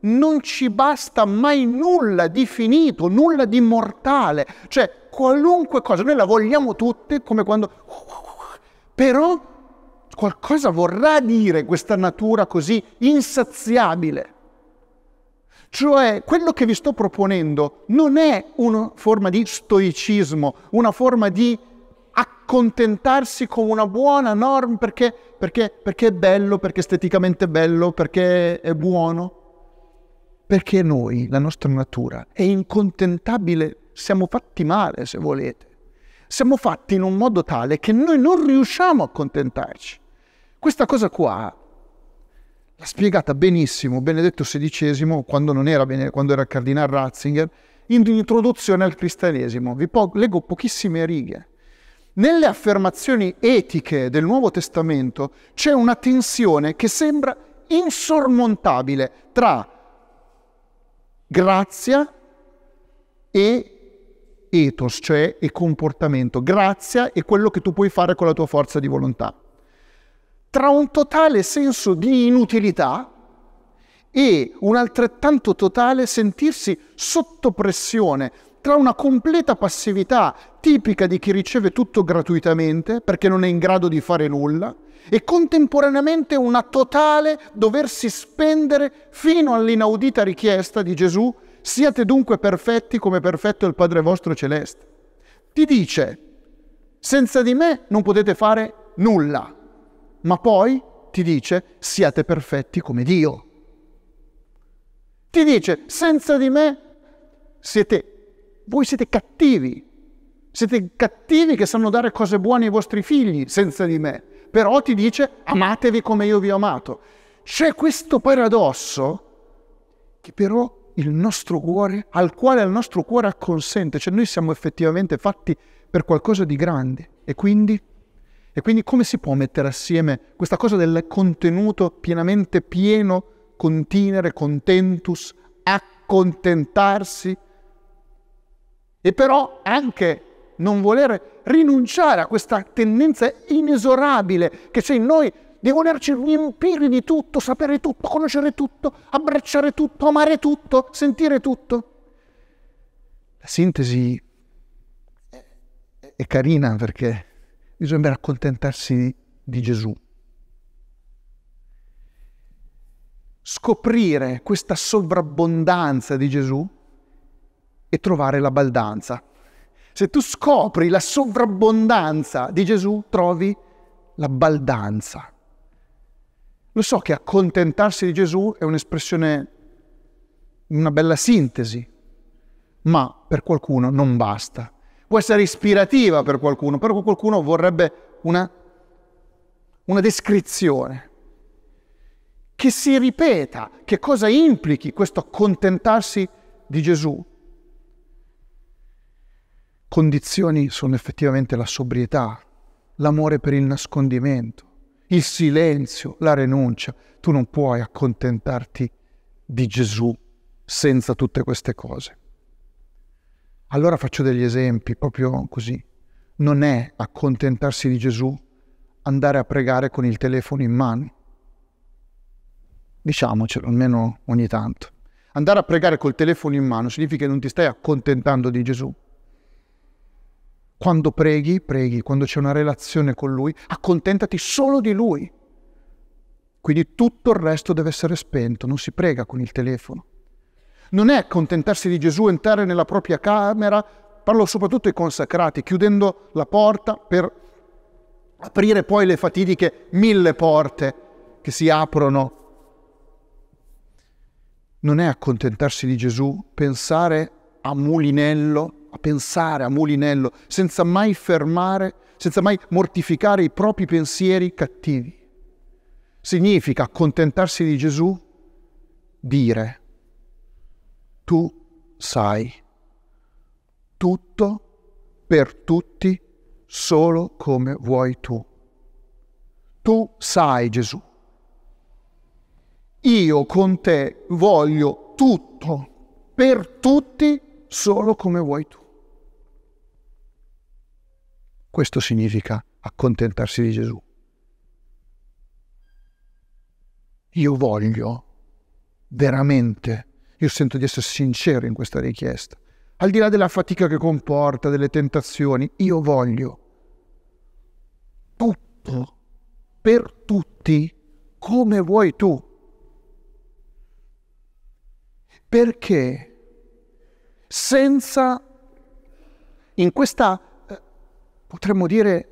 non ci basta mai nulla di finito, nulla di mortale. Cioè, qualunque cosa, noi la vogliamo tutte come quando... Però qualcosa vorrà dire questa natura così insaziabile. Cioè, quello che vi sto proponendo non è una forma di stoicismo, una forma di accontentarsi con una buona norma perché, perché, perché è bello, perché esteticamente è bello, perché è buono. Perché noi, la nostra natura, è incontentabile, siamo fatti male se volete. Siamo fatti in un modo tale che noi non riusciamo a contentarci. Questa cosa qua l'ha spiegata benissimo Benedetto XVI quando, non era, bene, quando era cardinale Ratzinger in introduzione al cristianesimo. Vi po- leggo pochissime righe. Nelle affermazioni etiche del Nuovo Testamento c'è una tensione che sembra insormontabile tra grazia e ethos, cioè e comportamento, grazia e quello che tu puoi fare con la tua forza di volontà. Tra un totale senso di inutilità e un altrettanto totale sentirsi sotto pressione tra una completa passività tipica di chi riceve tutto gratuitamente perché non è in grado di fare nulla e contemporaneamente una totale doversi spendere fino all'inaudita richiesta di Gesù siate dunque perfetti come perfetto è il Padre vostro celeste. Ti dice senza di me non potete fare nulla, ma poi ti dice siate perfetti come Dio. Ti dice senza di me siete voi siete cattivi, siete cattivi che sanno dare cose buone ai vostri figli senza di me, però ti dice amatevi come io vi ho amato. C'è questo paradosso che però il nostro cuore, al quale il nostro cuore acconsente, cioè noi siamo effettivamente fatti per qualcosa di grande e quindi, e quindi come si può mettere assieme questa cosa del contenuto pienamente pieno, continere, contentus, accontentarsi e però anche non voler rinunciare a questa tendenza inesorabile che c'è in noi di volerci riempire di tutto, sapere tutto, conoscere tutto, abbracciare tutto, amare tutto, sentire tutto. La sintesi è, carina perché bisogna accontentarsi di Gesù. Scoprire questa sovrabbondanza di Gesù e trovare la baldanza. Se tu scopri la sovrabbondanza di Gesù, trovi la baldanza. Lo so che accontentarsi di Gesù è un'espressione, una bella sintesi, ma per qualcuno non basta. Può essere ispirativa per qualcuno, però qualcuno vorrebbe una, una descrizione che si ripeta che cosa implichi questo accontentarsi di Gesù condizioni sono effettivamente la sobrietà, l'amore per il nascondimento, il silenzio, la rinuncia. Tu non puoi accontentarti di Gesù senza tutte queste cose. Allora faccio degli esempi, proprio così. Non è accontentarsi di Gesù andare a pregare con il telefono in mano. Diciamocelo, almeno ogni tanto. Andare a pregare col telefono in mano significa che non ti stai accontentando di Gesù, quando preghi, preghi, quando c'è una relazione con Lui, accontentati solo di Lui. Quindi tutto il resto deve essere spento, non si prega con il telefono. Non è accontentarsi di Gesù, entrare nella propria camera, parlo soprattutto ai consacrati, chiudendo la porta per aprire poi le fatidiche mille porte che si aprono. Non è accontentarsi di Gesù, pensare a mulinello a pensare a mulinello, senza mai fermare, senza mai mortificare i propri pensieri cattivi. Significa accontentarsi di Gesù, dire, tu sai, tutto per tutti, solo come vuoi tu. Tu sai Gesù. Io con te voglio tutto, per tutti, solo come vuoi tu. Questo significa accontentarsi di Gesù. Io voglio veramente, io sento di essere sincero in questa richiesta, al di là della fatica che comporta, delle tentazioni, io voglio tutto, per tutti, come vuoi tu. Perché senza, in questa, eh, potremmo dire,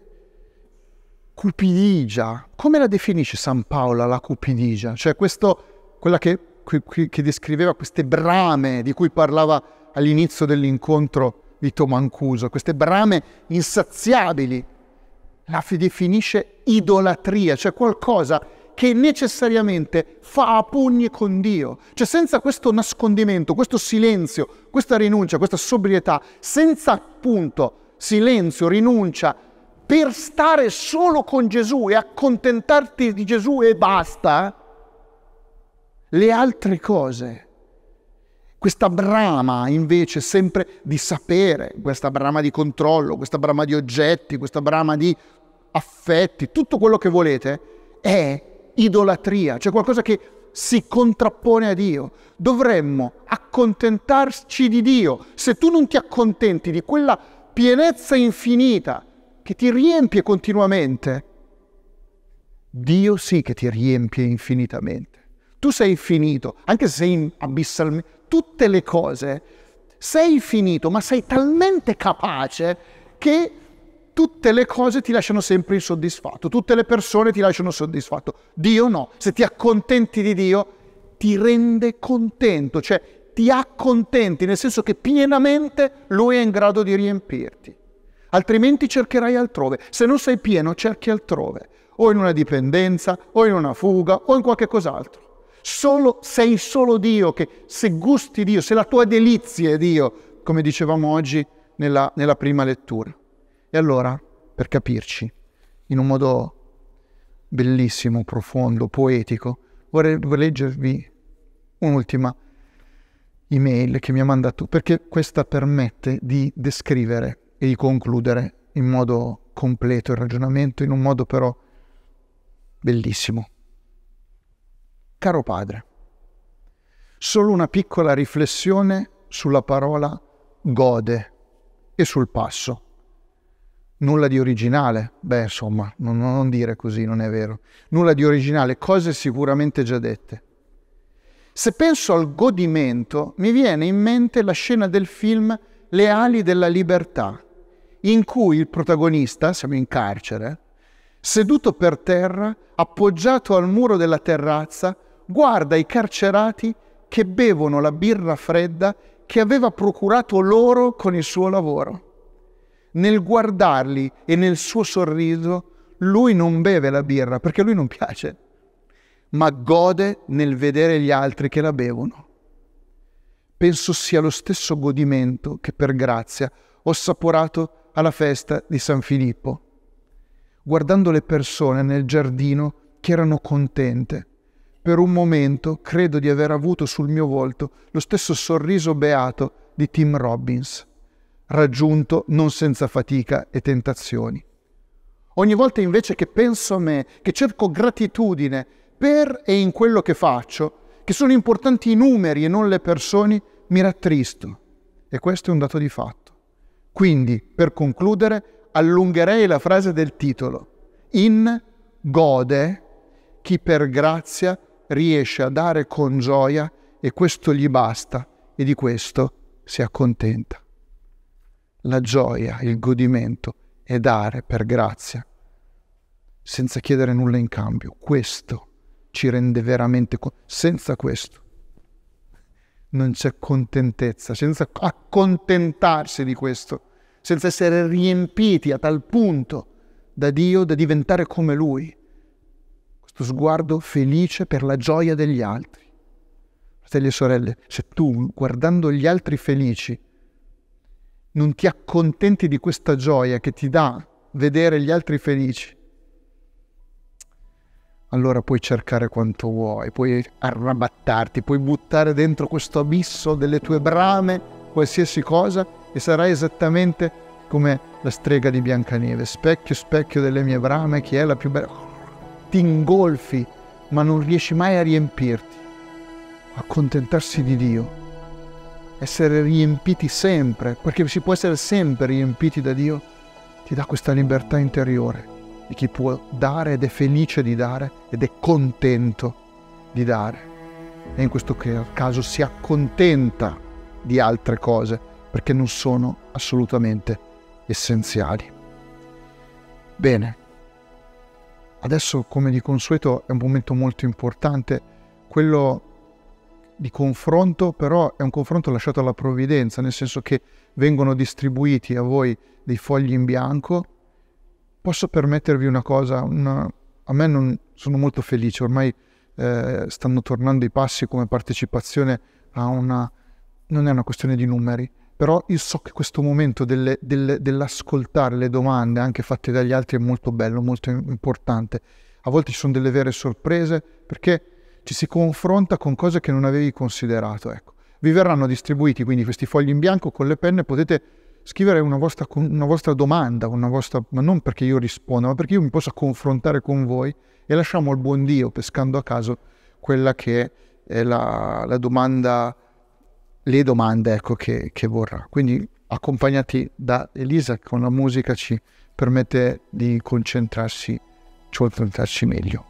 cupidigia. Come la definisce San Paolo la cupidigia? Cioè questo, quella che, che descriveva queste brame di cui parlava all'inizio dell'incontro di Tomancuso, queste brame insaziabili, la definisce idolatria, cioè qualcosa che necessariamente fa a pugni con Dio. Cioè senza questo nascondimento, questo silenzio, questa rinuncia, questa sobrietà, senza appunto silenzio, rinuncia, per stare solo con Gesù e accontentarti di Gesù e basta, le altre cose, questa brama invece sempre di sapere, questa brama di controllo, questa brama di oggetti, questa brama di affetti, tutto quello che volete, è idolatria, cioè qualcosa che si contrappone a Dio. Dovremmo accontentarci di Dio. Se tu non ti accontenti di quella pienezza infinita che ti riempie continuamente, Dio sì che ti riempie infinitamente. Tu sei infinito, anche se sei abissalmente... Tutte le cose, sei finito, ma sei talmente capace che tutte le cose ti lasciano sempre insoddisfatto, tutte le persone ti lasciano soddisfatto. Dio no, se ti accontenti di Dio ti rende contento, cioè ti accontenti nel senso che pienamente Lui è in grado di riempirti. Altrimenti cercherai altrove. Se non sei pieno, cerchi altrove, o in una dipendenza, o in una fuga, o in qualche cos'altro. Solo, sei solo Dio che se gusti Dio, se la tua delizia è Dio, come dicevamo oggi nella, nella prima lettura. E allora, per capirci, in un modo bellissimo, profondo, poetico, vorrei leggervi un'ultima email che mi ha mandato, perché questa permette di descrivere e di concludere in modo completo il ragionamento, in un modo però bellissimo. Caro padre, solo una piccola riflessione sulla parola gode e sul passo. Nulla di originale? Beh, insomma, non, non dire così, non è vero. Nulla di originale, cose sicuramente già dette. Se penso al godimento, mi viene in mente la scena del film Le ali della libertà, in cui il protagonista, siamo in carcere, seduto per terra, appoggiato al muro della terrazza, guarda i carcerati che bevono la birra fredda che aveva procurato loro con il suo lavoro nel guardarli e nel suo sorriso, lui non beve la birra perché lui non piace, ma gode nel vedere gli altri che la bevono. Penso sia lo stesso godimento che per grazia ho assaporato alla festa di San Filippo, guardando le persone nel giardino che erano contente. Per un momento credo di aver avuto sul mio volto lo stesso sorriso beato di Tim Robbins raggiunto non senza fatica e tentazioni. Ogni volta invece che penso a me, che cerco gratitudine per e in quello che faccio, che sono importanti i numeri e non le persone, mi rattristo. E questo è un dato di fatto. Quindi, per concludere, allungherei la frase del titolo. In gode chi per grazia riesce a dare con gioia e questo gli basta e di questo si accontenta la gioia, il godimento e dare per grazia, senza chiedere nulla in cambio. Questo ci rende veramente... Co- senza questo non c'è contentezza, senza accontentarsi di questo, senza essere riempiti a tal punto da Dio da diventare come Lui. Questo sguardo felice per la gioia degli altri. Fratelli e sorelle, se tu guardando gli altri felici non ti accontenti di questa gioia che ti dà vedere gli altri felici, allora puoi cercare quanto vuoi, puoi arrabattarti, puoi buttare dentro questo abisso delle tue brame qualsiasi cosa e sarai esattamente come la strega di Biancaneve, specchio, specchio delle mie brame, chi è la più bella? Ti ingolfi, ma non riesci mai a riempirti. Accontentarsi di Dio essere riempiti sempre, perché si può essere sempre riempiti da Dio, ti dà questa libertà interiore di chi può dare ed è felice di dare ed è contento di dare. E in questo caso si accontenta di altre cose perché non sono assolutamente essenziali. Bene, adesso come di consueto è un momento molto importante, quello di confronto, però è un confronto lasciato alla provvidenza, nel senso che vengono distribuiti a voi dei fogli in bianco. Posso permettervi una cosa, una... a me non... sono molto felice, ormai eh, stanno tornando i passi come partecipazione a una... non è una questione di numeri, però io so che questo momento delle, delle, dell'ascoltare le domande anche fatte dagli altri è molto bello, molto importante. A volte ci sono delle vere sorprese perché ci si confronta con cose che non avevi considerato. Ecco. Vi verranno distribuiti quindi questi fogli in bianco con le penne, potete scrivere una vostra, una vostra domanda, una vostra, ma non perché io risponda, ma perché io mi possa confrontare con voi e lasciamo al buon Dio, pescando a caso, quella che è la, la domanda, le domande ecco, che, che vorrà. Quindi accompagnati da Elisa con la musica ci permette di concentrarsi, ci concentrarci meglio.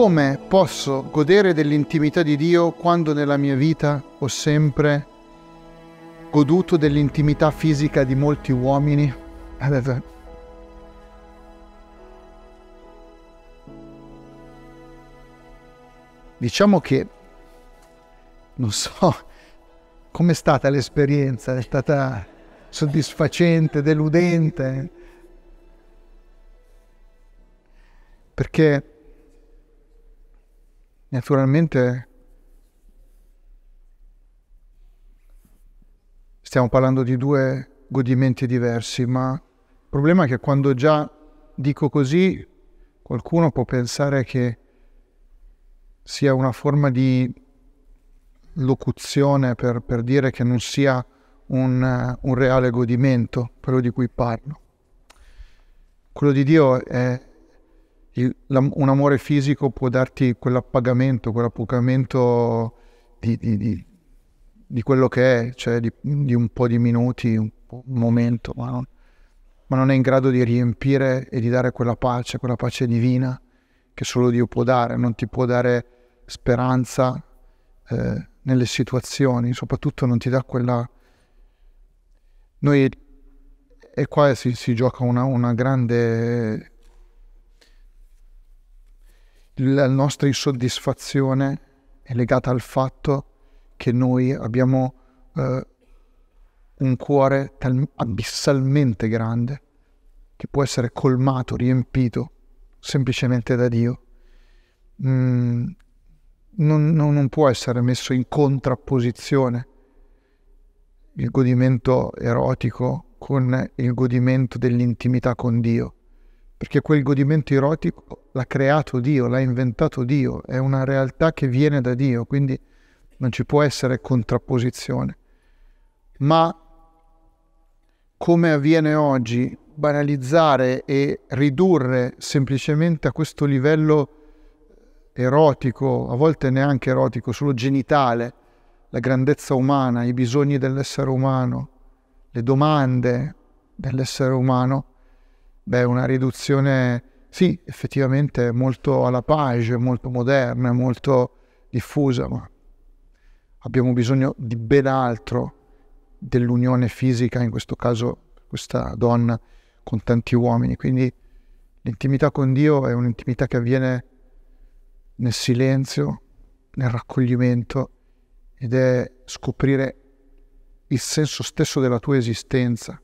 come posso godere dell'intimità di Dio quando nella mia vita ho sempre goduto dell'intimità fisica di molti uomini? Diciamo che non so com'è stata l'esperienza, è stata soddisfacente, deludente, perché Naturalmente stiamo parlando di due godimenti diversi, ma il problema è che quando già dico così qualcuno può pensare che sia una forma di locuzione per, per dire che non sia un, un reale godimento quello di cui parlo. Quello di Dio è il, la, un amore fisico può darti quell'appagamento, quell'appagamento di, di, di, di quello che è, cioè di, un po' di minuti, un, un momento, ma non, ma non, è in grado di riempire e di dare quella pace, quella pace divina che solo Dio può dare, non ti può dare speranza eh, nelle situazioni, soprattutto non ti dà quella... Noi, e qua si, si gioca una, una grande la nostra insoddisfazione è legata al fatto che noi abbiamo eh, un cuore tal- abissalmente grande che può essere colmato, riempito semplicemente da Dio. Mm, non, non, non può essere messo in contrapposizione il godimento erotico con il godimento dell'intimità con Dio perché quel godimento erotico l'ha creato Dio, l'ha inventato Dio, è una realtà che viene da Dio, quindi non ci può essere contrapposizione. Ma come avviene oggi, banalizzare e ridurre semplicemente a questo livello erotico, a volte neanche erotico, solo genitale, la grandezza umana, i bisogni dell'essere umano, le domande dell'essere umano, Beh, una riduzione, sì, effettivamente molto alla page, molto moderna, molto diffusa, ma abbiamo bisogno di ben altro dell'unione fisica, in questo caso questa donna con tanti uomini. Quindi l'intimità con Dio è un'intimità che avviene nel silenzio, nel raccoglimento ed è scoprire il senso stesso della tua esistenza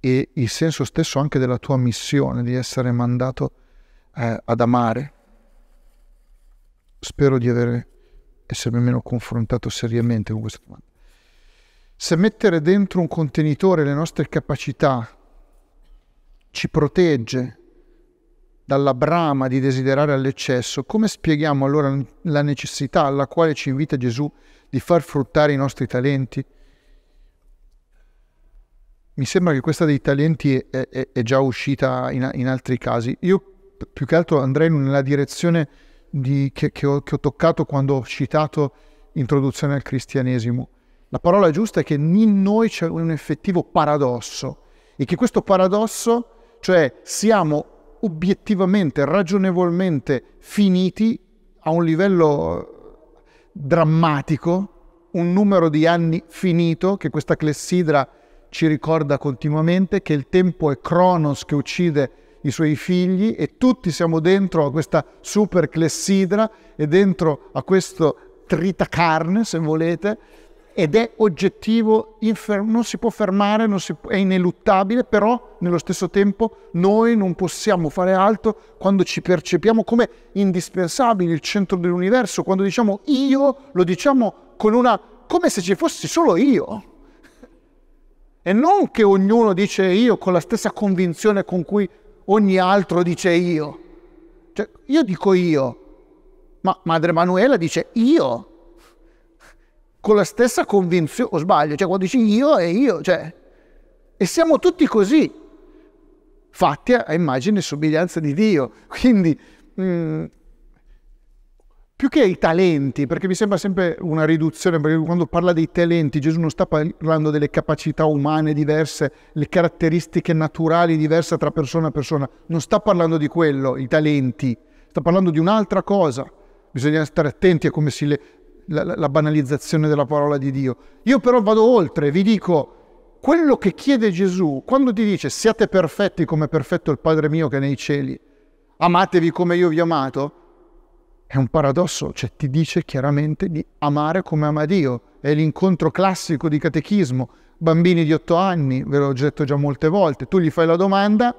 e il senso stesso anche della tua missione di essere mandato eh, ad amare. Spero di aver, essermi almeno confrontato seriamente con questa domanda. Se mettere dentro un contenitore le nostre capacità ci protegge dalla brama di desiderare all'eccesso, come spieghiamo allora la necessità alla quale ci invita Gesù di far fruttare i nostri talenti? mi sembra che questa dei talenti è, è, è già uscita in, in, altri casi. Io più che altro andrei nella direzione di, che, che, ho, che, ho, toccato quando ho citato introduzione al cristianesimo. La parola giusta è che in noi c'è un effettivo paradosso e che questo paradosso, cioè siamo obiettivamente, ragionevolmente finiti a un livello eh, drammatico, un numero di anni finito che questa clessidra ci ricorda continuamente che il tempo è Cronos che uccide i suoi figli e tutti siamo dentro a questa super clessidra e dentro a questo tritacarne, se volete, ed è oggettivo, infer- non si può fermare, si può, è ineluttabile, però nello stesso tempo noi non possiamo fare altro quando ci percepiamo come indispensabili, il centro dell'universo, quando diciamo io, lo diciamo con una... come se ci fossi solo io. E non che ognuno dice io con la stessa convinzione con cui ogni altro dice io. Cioè, io dico io, ma Madre Manuela dice io, con la stessa convinzione, o sbaglio, cioè quando dici io è io, cioè, e siamo tutti così, fatti a immagine e somiglianza di Dio. Quindi mh, mm, più che i talenti, perché mi sembra sempre una riduzione, perché quando parla dei talenti Gesù non sta parlando delle capacità umane diverse, le caratteristiche naturali diverse tra persona e persona, non sta parlando di quello, i talenti, sta parlando di un'altra cosa. Bisogna stare attenti a come si le, la, la banalizzazione della parola di Dio. Io però vado oltre, vi dico, quello che chiede Gesù, quando ti dice siate perfetti come perfetto il Padre mio che è nei cieli, amatevi come io vi ho amato, è un paradosso, cioè ti dice chiaramente di amare come ama Dio. È l'incontro classico di catechismo. Bambini di otto anni, ve l'ho detto già molte volte, tu gli fai la domanda,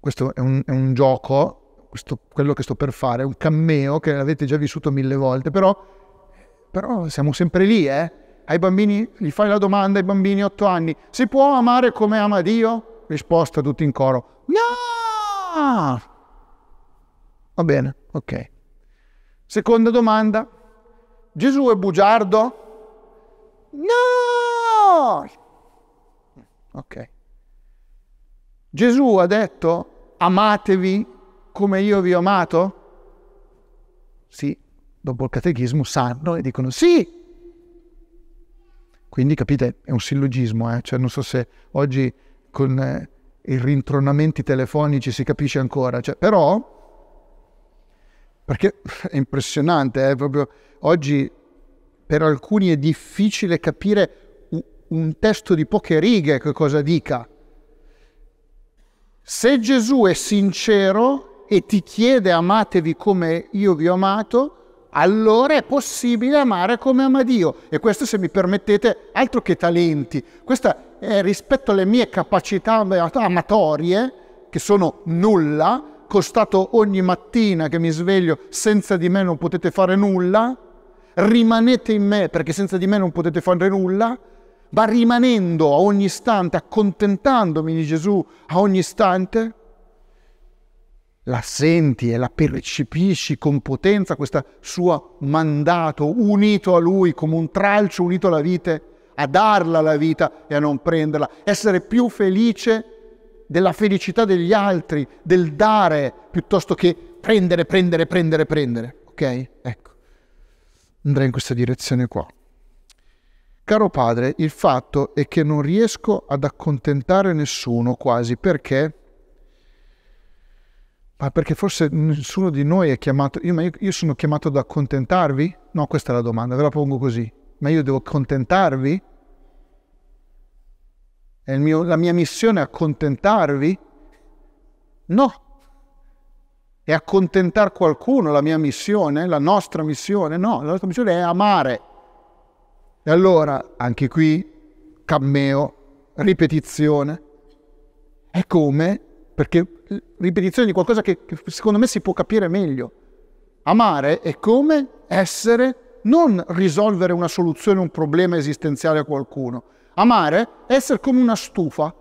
questo è un, è un gioco, questo, quello che sto per fare, un cameo che l'avete già vissuto mille volte, però, però siamo sempre lì, eh? Ai bambini, gli fai la domanda ai bambini otto anni, si può amare come ama Dio? Risposta tutti in coro, no! Va bene, ok. Seconda domanda. Gesù è bugiardo? No! Ok. Gesù ha detto amatevi come io vi ho amato? Sì, dopo il catechismo sanno e dicono sì. Quindi capite, è un sillogismo, eh? cioè non so se oggi con eh, i rintronamenti telefonici si capisce ancora, cioè, però perché è impressionante, eh? proprio oggi per alcuni è difficile capire un testo di poche righe che cosa dica. Se Gesù è sincero e ti chiede amatevi come io vi ho amato, allora è possibile amare come ama Dio. E questo, se mi permettete, altro che talenti. Questo è rispetto alle mie capacità amatorie, che sono nulla, costato ogni mattina che mi sveglio, senza di me non potete fare nulla, rimanete in me perché senza di me non potete fare nulla, ma rimanendo a ogni istante, accontentandomi di Gesù a ogni istante, la senti e la percepisci con potenza questo suo mandato unito a lui come un tralcio unito alla vita, a darla la vita e a non prenderla, essere più felice della felicità degli altri, del dare, piuttosto che prendere, prendere, prendere, prendere. Ok? Ecco. Andrei in questa direzione qua. Caro padre, il fatto è che non riesco ad accontentare nessuno quasi perché... Ma perché forse nessuno di noi è chiamato... Io, ma io, io sono chiamato ad accontentarvi? No, questa è la domanda, ve la pongo così. Ma io devo accontentarvi? È mio, la mia missione accontentarvi? No. È accontentare qualcuno la mia missione, la nostra missione? No, la nostra missione è amare. E allora, anche qui, cammeo, ripetizione. È come, perché ripetizione di qualcosa che, che secondo me si può capire meglio. Amare è come essere, non risolvere una soluzione, un problema esistenziale a qualcuno, Amare è essere come una stufa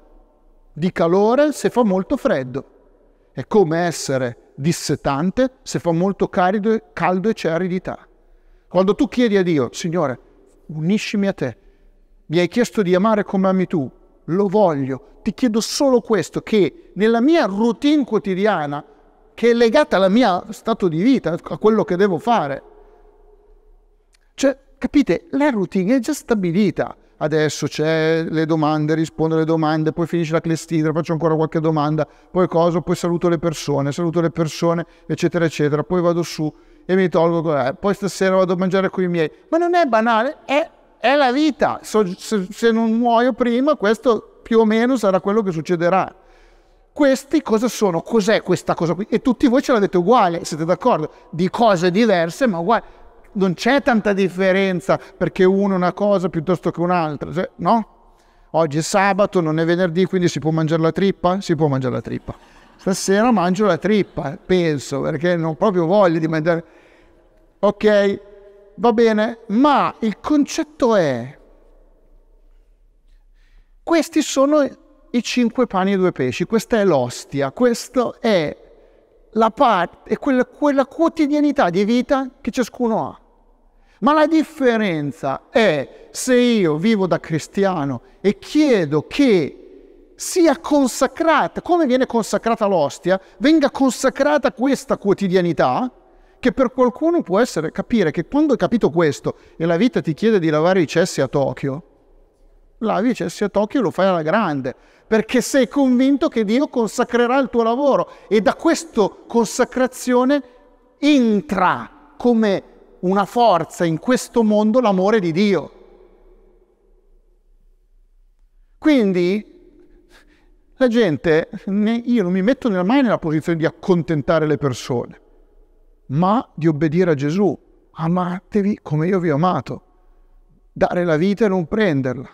di calore se fa molto freddo. È come essere dissetante se fa molto carido, caldo e c'è aridità. Quando tu chiedi a Dio, Signore, uniscimi a te, mi hai chiesto di amare come ami tu, lo voglio, ti chiedo solo questo, che nella mia routine quotidiana, che è legata al mio stato di vita, a quello che devo fare, cioè, capite, la routine è già stabilita, adesso c'è le domande, rispondo alle domande, poi finisce la clestidra, faccio ancora qualche domanda, poi cosa, poi saluto le persone, saluto le persone, eccetera, eccetera, poi vado su e mi tolgo, eh, poi stasera vado a mangiare con i miei. Ma non è banale, è, è la vita. So, se, se non muoio prima, questo più o meno sarà quello che succederà. Questi cosa sono? Cos'è questa cosa qui? E tutti voi ce l'avete uguale, siete d'accordo? Di cose diverse, ma uguale non c'è tanta differenza perché uno è una cosa piuttosto che un'altra, cioè, no? Oggi è sabato, non è venerdì, quindi si può mangiare la trippa? Si può mangiare la trippa. Stasera mangio la trippa, penso, perché non ho proprio voglia di mangiare. Ok, va bene, ma il concetto è, questi sono i cinque pani e due pesci, questa è l'ostia, questo è la parte è quella, quella quotidianità di vita che ciascuno ha. Ma la differenza è se io vivo da cristiano e chiedo che sia consacrata, come viene consacrata l'ostia, venga consacrata questa quotidianità, che per qualcuno può essere capire che quando hai capito questo e la vita ti chiede di lavare i cessi a Tokyo, là dice cessi a Tokyo lo fai alla grande, perché sei convinto che Dio consacrerà il tuo lavoro e da questa consacrazione entra come una forza in questo mondo l'amore di Dio. Quindi la gente, io non mi metto mai nella posizione di accontentare le persone, ma di obbedire a Gesù. Amatevi come io vi ho amato. Dare la vita e non prenderla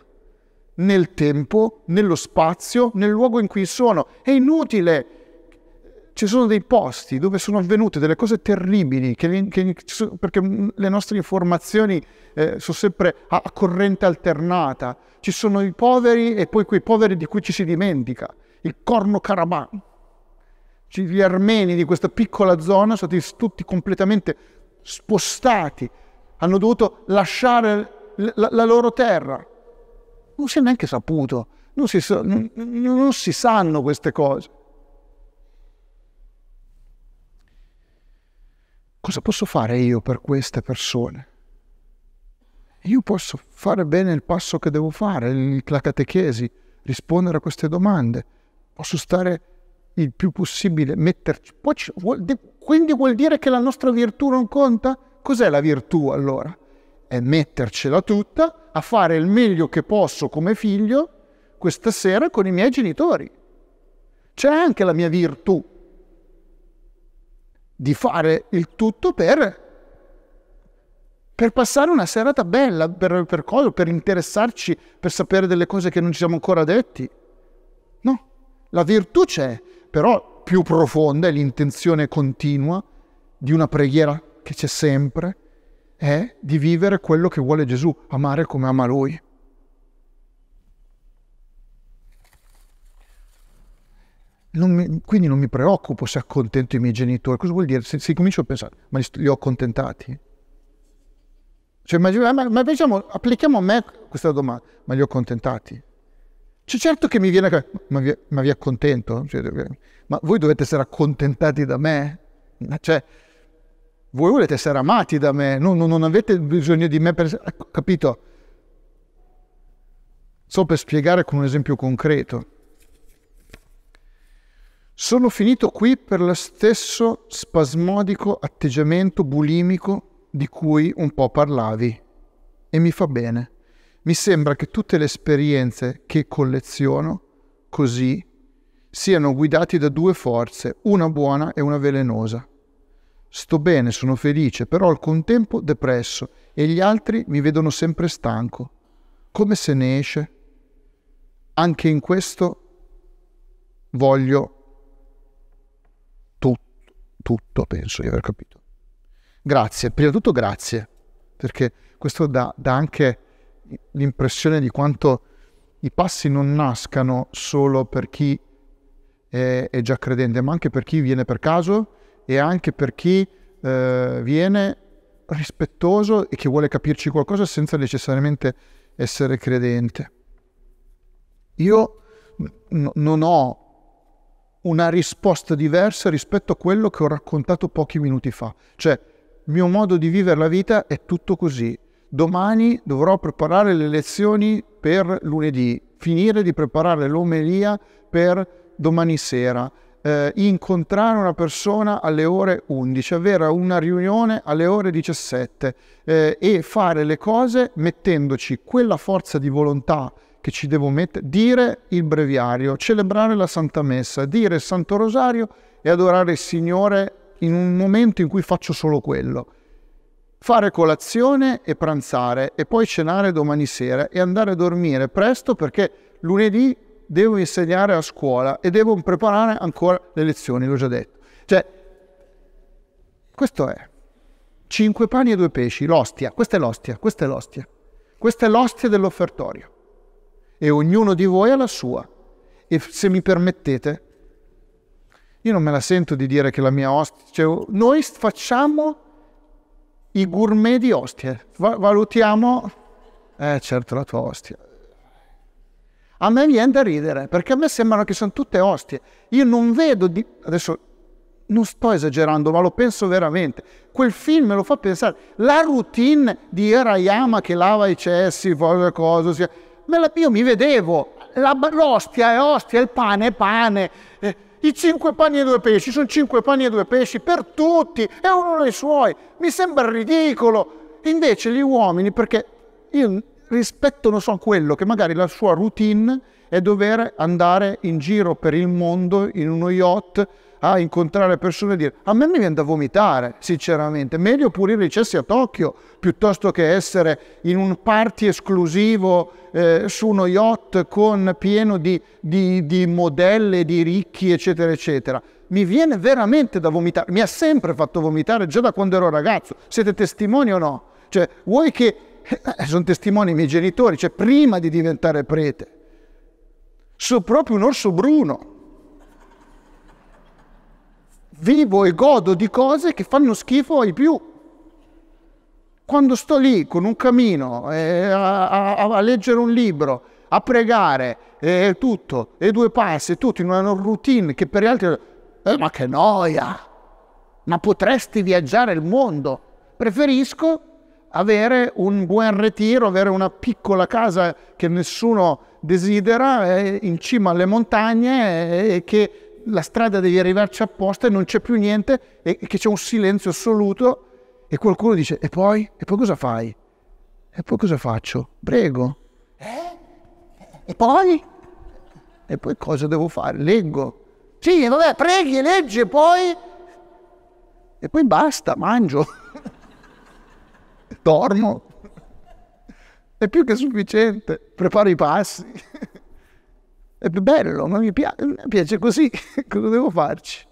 nel tempo, nello spazio, nel luogo in cui sono. È inutile. Ci sono dei posti dove sono avvenute delle cose terribili, che, che, perché mm, le nostre informazioni eh, sono sempre a, corrente alternata. Ci sono i poveri e poi quei poveri di cui ci si dimentica. Il Corno Karabakh. Gli armeni di questa piccola zona sono stati tutti completamente spostati, hanno dovuto lasciare la, la loro terra non si è neanche saputo, non si, sa, non, non si sanno queste cose. Cosa posso fare io per queste persone? Io posso fare bene il passo che devo fare, la catechesi, rispondere a queste domande, posso stare il più possibile, metterci. Vuol, quindi vuol dire che la nostra virtù non conta? Cos'è la virtù allora? È mettercela tutta a fare il meglio che posso come figlio questa sera con i miei genitori. C'è anche la mia virtù di fare il tutto per, per passare una serata bella, per, per, per interessarci, per sapere delle cose che non ci siamo ancora detti. No, la virtù c'è, però più profonda è l'intenzione continua di una preghiera che c'è sempre, è di vivere quello che vuole Gesù, amare come ama Lui. Non mi, quindi non mi preoccupo se accontento i miei genitori. Cosa vuol dire? Se, se comincio a pensare, ma li, li ho accontentati? Cioè, ma, ma, ma pensiamo, applichiamo a me questa domanda, ma li ho accontentati? Cioè, certo che mi viene, ma vi, ma vi accontento? Cioè, ma voi dovete essere accontentati da me? Cioè, voi volete essere amati da me, non, non avete bisogno di me per... Ecco, capito? Solo per spiegare con un esempio concreto. Sono finito qui per lo stesso spasmodico atteggiamento bulimico di cui un po' parlavi e mi fa bene. Mi sembra che tutte le esperienze che colleziono così siano guidate da due forze, una buona e una velenosa. Sto bene, sono felice, però al contempo depresso e gli altri mi vedono sempre stanco. Come se ne esce? Anche in questo voglio tutto, tutto penso di aver capito. Grazie, prima di tutto grazie, perché questo dà, dà anche l'impressione di quanto i passi non nascano solo per chi è, è già credente, ma anche per chi viene per caso, e anche per chi eh, viene rispettoso e che vuole capirci qualcosa senza necessariamente essere credente. Io n- non ho una risposta diversa rispetto a quello che ho raccontato pochi minuti fa. Cioè, il mio modo di vivere la vita è tutto così. Domani dovrò preparare le lezioni per lunedì, finire di preparare l'omelia per domani sera, eh, incontrare una persona alle ore 11, avere una riunione alle ore 17 eh, e fare le cose mettendoci quella forza di volontà che ci devo mettere, dire il breviario, celebrare la Santa Messa, dire il Santo Rosario e adorare il Signore in un momento in cui faccio solo quello fare colazione e pranzare e poi cenare domani sera e andare a dormire presto perché lunedì devo insegnare a scuola e devo preparare ancora le lezioni, l'ho già detto. Cioè, questo è. Cinque pani e due pesci, l'ostia, questa è l'ostia, questa è l'ostia. Questa è l'ostia dell'offertorio. E ognuno di voi ha la sua. E se mi permettete, io non me la sento di dire che la mia ostia... Cioè, noi facciamo i gourmet di ostie, valutiamo... Eh certo, la tua ostia a me viene da ridere, perché a me sembrano che sono tutte ostie. Io non vedo di... Adesso non sto esagerando, ma lo penso veramente. Quel film me lo fa pensare. La routine di Erayama che lava i cessi, cosa, cosa, la... io mi vedevo. La... l'ostia è ostia, il pane è pane. Eh, I cinque panni e due pesci sono cinque panni e due pesci per tutti, è uno dei suoi. Mi sembra ridicolo. Invece gli uomini, perché io rispetto non so, a quello che magari la sua routine è dover andare in giro per il mondo in uno yacht a incontrare persone e dire a me mi viene da vomitare sinceramente meglio pulire i cessi a Tokyo piuttosto che essere in un party esclusivo eh, su uno yacht con pieno di, di, di modelle di ricchi eccetera eccetera mi viene veramente da vomitare mi ha sempre fatto vomitare già da quando ero ragazzo siete testimoni o no? Cioè, vuoi che eh, eh, sono testimoni i miei genitori, cioè prima di diventare prete, sono proprio un orso bruno. Vivo e godo di cose che fanno schifo ai più. Quando sto lì con un camino eh, a, a, a, leggere un libro, a pregare eh, e eh, tutto, e due passi, tutto in una routine che per gli altri... ma che noia! Ma potresti viaggiare il mondo! Preferisco avere un buon ritiro, avere una piccola casa che nessuno desidera eh, in cima alle montagne eh, e che la strada devi arrivarci apposta e non c'è più niente e che c'è un silenzio assoluto e qualcuno dice e poi? E poi cosa fai? E poi cosa faccio? Prego. Eh? E poi? E poi cosa devo fare? Leggo. Sì, vabbè, preghi, leggi e poi... E poi basta, mangio. dormo, è più che sufficiente, preparo i passi. È bello, ma mi piace, mi piace così, cosa devo farci?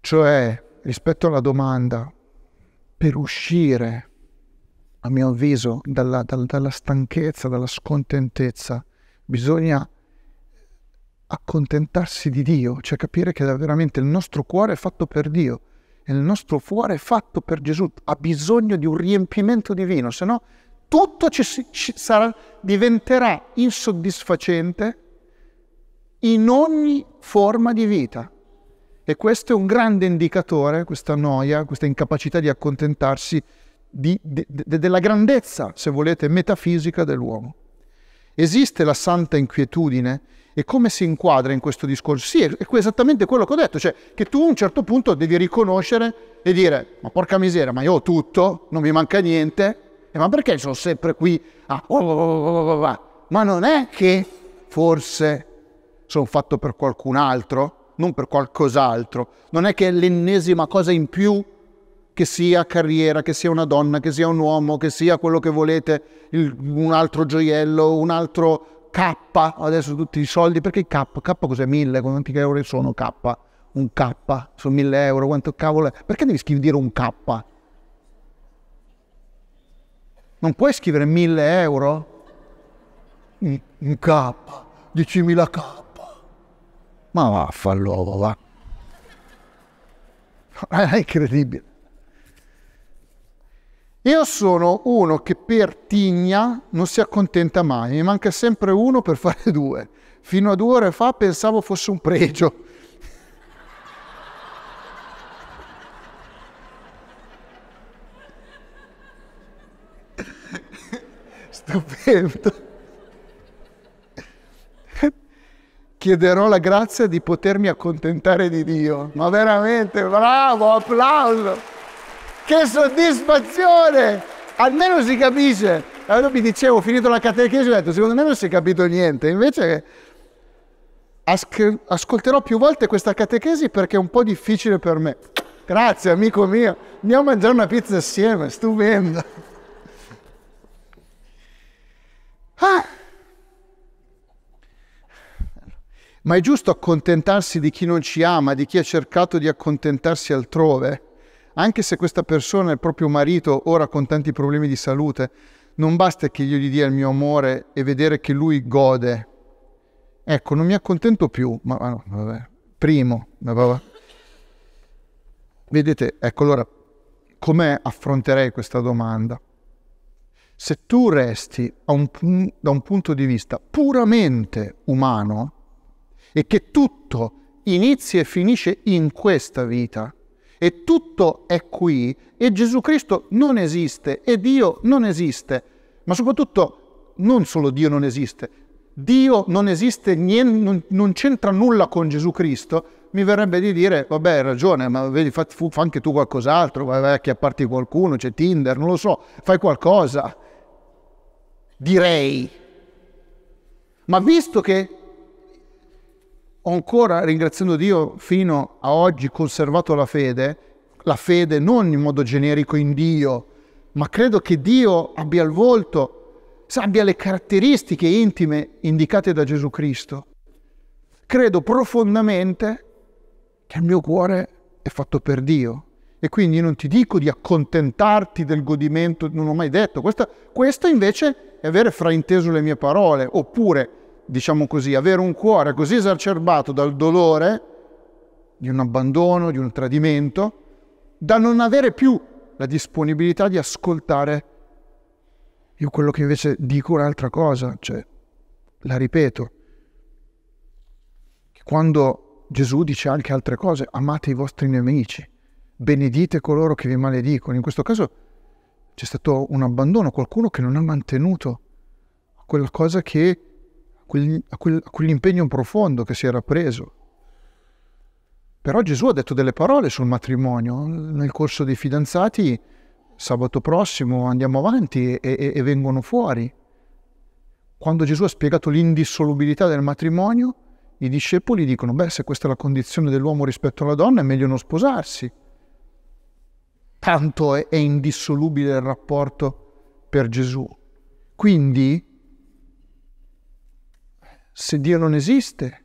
Cioè, rispetto alla domanda, per uscire, a mio avviso, dalla, dalla, dalla stanchezza, dalla scontentezza, bisogna accontentarsi di Dio, cioè capire che veramente il nostro cuore è fatto per Dio il nostro cuore è fatto per Gesù, ha bisogno di un riempimento divino, se no tutto ci, ci sarà, diventerà insoddisfacente in ogni forma di vita. E questo è un grande indicatore, questa noia, questa incapacità di accontentarsi di, de, de, della grandezza, se volete, metafisica dell'uomo. Esiste la santa inquietudine e come si inquadra in questo discorso? Sì, è esattamente quello che ho detto, cioè che tu a un certo punto devi riconoscere e dire, ma porca miseria, ma io ho tutto, non mi manca niente, e ma perché sono sempre qui? Ah, oh, oh, oh, oh, oh, oh. ma non è che forse sono fatto per qualcun altro, non per qualcos'altro, non è che è l'ennesima cosa in più che sia carriera, che sia una donna, che sia un uomo, che sia quello che volete, il, un altro gioiello, un altro K, adesso tutti i soldi, perché K? K cos'è? 1000, quanti euro sono K? Un K, sono 1000 euro, quanto cavolo è? Perché devi scrivere un K? Non puoi scrivere 1000 euro? Un, un K, 10.000 K. Ma vaffanculo, va. È incredibile. Io sono uno che per tigna non si accontenta mai, mi manca sempre uno per fare due. Fino a due ore fa pensavo fosse un pregio. Stupendo. Chiederò la grazia di potermi accontentare di Dio. Ma veramente, bravo, applauso. Che soddisfazione! Almeno si capisce. Allora mi dicevo, ho finito la catechesi, ho detto, secondo me non si è capito niente. Invece asc- ascolterò più volte questa catechesi perché è un po' difficile per me. Grazie, amico mio. Andiamo a mangiare una pizza assieme, stupendo. Ah. Ma è giusto accontentarsi di chi non ci ama, di chi ha cercato di accontentarsi altrove? anche se questa persona, il proprio marito, ora con tanti problemi di salute, non basta che io gli dia il mio amore e vedere che lui gode. Ecco, non mi accontento più, ma, ma no, vabbè, primo, ma vabbè. Vedete, ecco allora, com'è affronterei questa domanda? Se tu resti un, da un punto di vista puramente umano e che tutto inizia e finisce in questa vita, e tutto è qui e Gesù Cristo non esiste e Dio non esiste, ma soprattutto non solo Dio non esiste, Dio non esiste, niente, non, non, c'entra nulla con Gesù Cristo, mi verrebbe di dire, vabbè hai ragione, ma vedi, fa, fa anche tu qualcos'altro, vai, vai a chiapparti qualcuno, c'è Tinder, non lo so, fai qualcosa. Direi. Ma visto che ho ancora, ringraziando Dio, fino a oggi conservato la fede, la fede non in modo generico in Dio, ma credo che Dio abbia il volto, abbia le caratteristiche intime indicate da Gesù Cristo. Credo profondamente che il mio cuore è fatto per Dio. E quindi non ti dico di accontentarti del godimento, non ho mai detto. Questa, invece è avere frainteso le mie parole. Oppure diciamo così, avere un cuore così esacerbato dal dolore di un abbandono, di un tradimento, da non avere più la disponibilità di ascoltare io quello che invece dico un'altra cosa, cioè la ripeto, che quando Gesù dice anche altre cose, amate i vostri nemici, benedite coloro che vi maledicono, in questo caso c'è stato un abbandono, qualcuno che non ha mantenuto quella cosa che quel, a, quel, a quell'impegno profondo che si era preso. Però Gesù ha detto delle parole sul matrimonio. Nel corso dei fidanzati, sabato prossimo andiamo avanti e, e, e vengono fuori. Quando Gesù ha spiegato l'indissolubilità del matrimonio, i discepoli dicono, beh, se questa è la condizione dell'uomo rispetto alla donna, è meglio non sposarsi. Tanto è, è indissolubile il rapporto per Gesù. Quindi se Dio non esiste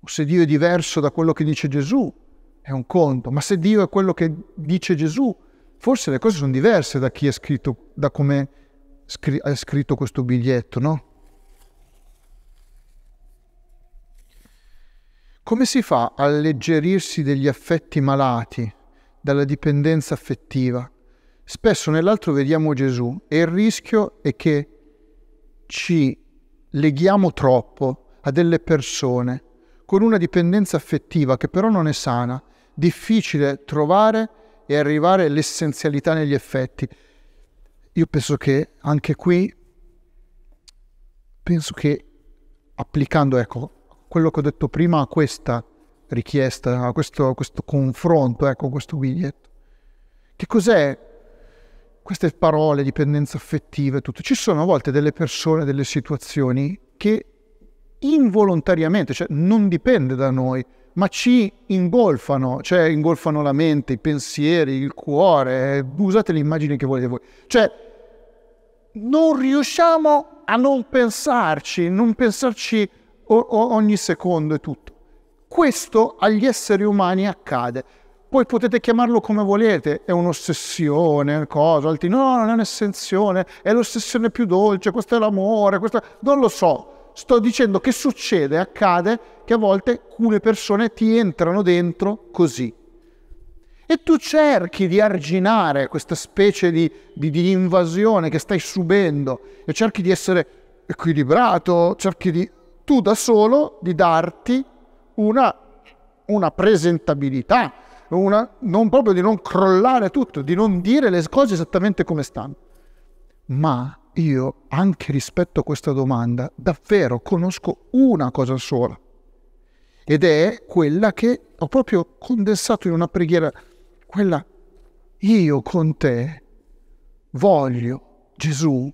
o se Dio è diverso da quello che dice Gesù, è un conto, ma se Dio è quello che dice Gesù, forse le cose sono diverse da chi è scritto, da come scri- è scritto questo biglietto, no? Come si fa a alleggerirsi degli affetti malati, dalla dipendenza affettiva? Spesso nell'altro vediamo Gesù e il rischio è che ci leghiamo troppo a delle persone con una dipendenza affettiva che però non è sana, difficile trovare e arrivare all'essenzialità negli effetti. Io penso che anche qui, penso che applicando ecco, quello che ho detto prima a questa richiesta, a questo, a questo confronto, ecco, a questo biglietto, che cos'è queste parole, dipendenza affettiva e tutto, ci sono a volte delle persone, delle situazioni che involontariamente, cioè non dipende da noi, ma ci ingolfano, cioè ingolfano la mente, i pensieri, il cuore, usate le immagini che volete voi. Cioè, non riusciamo a non pensarci, non pensarci o- o ogni secondo e tutto. Questo agli esseri umani accade. Poi potete chiamarlo come volete, è un'ossessione, cosa, altri, no, non è un'ossessione, è l'ossessione più dolce, questo è l'amore, questo... non lo so. Sto dicendo che succede, accade, che a volte alcune persone ti entrano dentro così. E tu cerchi di arginare questa specie di, di, di invasione che stai subendo e cerchi di essere equilibrato, cerchi di, tu da solo, di darti una, una presentabilità una, non proprio di non crollare tutto, di non dire le cose esattamente come stanno. Ma io, anche rispetto a questa domanda, davvero conosco una cosa sola, ed è quella che ho proprio condensato in una preghiera, quella io con te voglio, Gesù,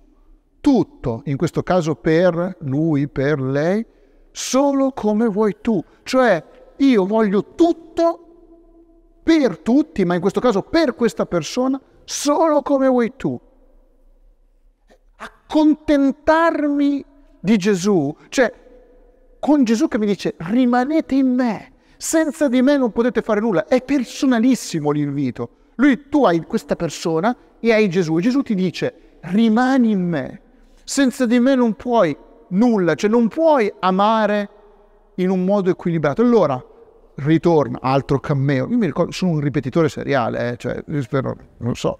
tutto, in questo caso per lui, per lei, solo come vuoi tu. Cioè, io voglio tutto per tutti, ma in questo caso per questa persona, solo come vuoi tu. Accontentarmi di Gesù, cioè con Gesù che mi dice rimanete in me, senza di me non potete fare nulla, è personalissimo l'invito. Lui, tu hai questa persona e hai Gesù, e Gesù ti dice rimani in me, senza di me non puoi nulla, cioè non puoi amare in un modo equilibrato. Allora, ritorna, altro cameo. Io mi ricordo, sono un ripetitore seriale, eh, cioè, spero, non so,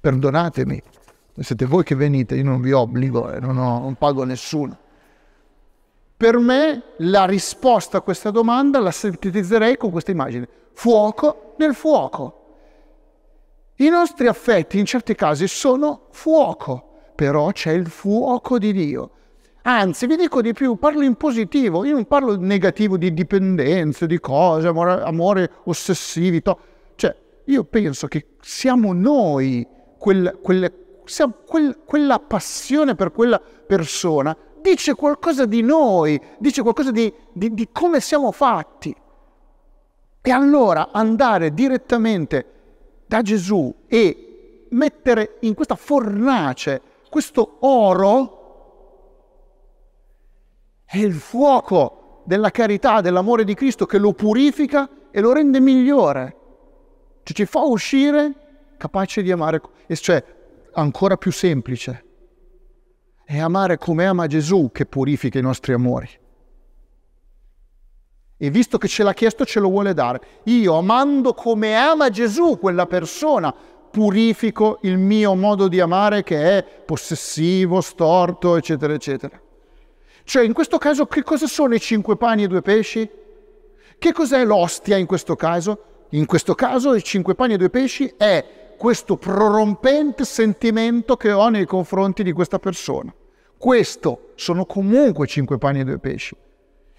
perdonatemi, siete voi che venite, io non vi obbligo, eh, non, ho, non pago nessuno. Per me la risposta a questa domanda la sintetizzerei con questa immagine. Fuoco nel fuoco. I nostri affetti in certi casi sono fuoco, però c'è il fuoco di Dio Anzi, vi dico di più, parlo in positivo, io non parlo negativo di dipendenze, di cose, amore, amore ossessivi. To. Cioè, io penso che siamo noi quel, quel, siamo quel, quella passione per quella persona dice qualcosa di noi, dice qualcosa di, di, di come siamo fatti. E allora andare direttamente da Gesù e mettere in questa fornace questo oro è il fuoco della carità, dell'amore di Cristo che lo purifica e lo rende migliore. Cioè ci fa uscire capace di amare, e cioè ancora più semplice. È amare come ama Gesù che purifica i nostri amori. E visto che ce l'ha chiesto, ce lo vuole dare. Io, amando come ama Gesù quella persona, purifico il mio modo di amare che è possessivo, storto, eccetera, eccetera. Cioè, in questo caso, che cosa sono i cinque pani e due pesci? Che cos'è l'ostia in questo caso? In questo caso, i cinque pani e due pesci è questo prorompente sentimento che ho nei confronti di questa persona. Questo sono comunque cinque pani e due pesci.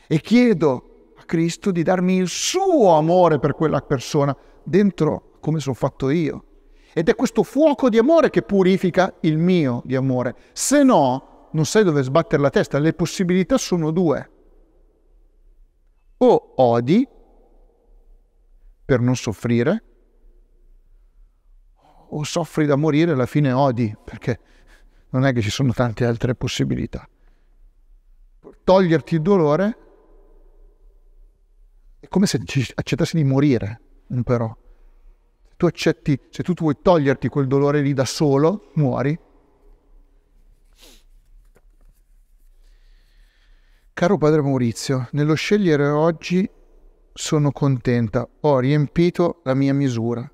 E chiedo a Cristo di darmi il suo amore per quella persona, dentro come sono fatto io. Ed è questo fuoco di amore che purifica il mio di amore. Se no, non sai dove sbattere la testa, le possibilità sono due. O odi per non soffrire, o soffri da morire e alla fine odi, perché non è che ci sono tante altre possibilità. Toglierti il dolore è come se accettassi di morire, però. Tu accetti, se tu vuoi toglierti quel dolore lì da solo, muori, Caro padre Maurizio, nello scegliere oggi sono contenta, ho riempito la mia misura,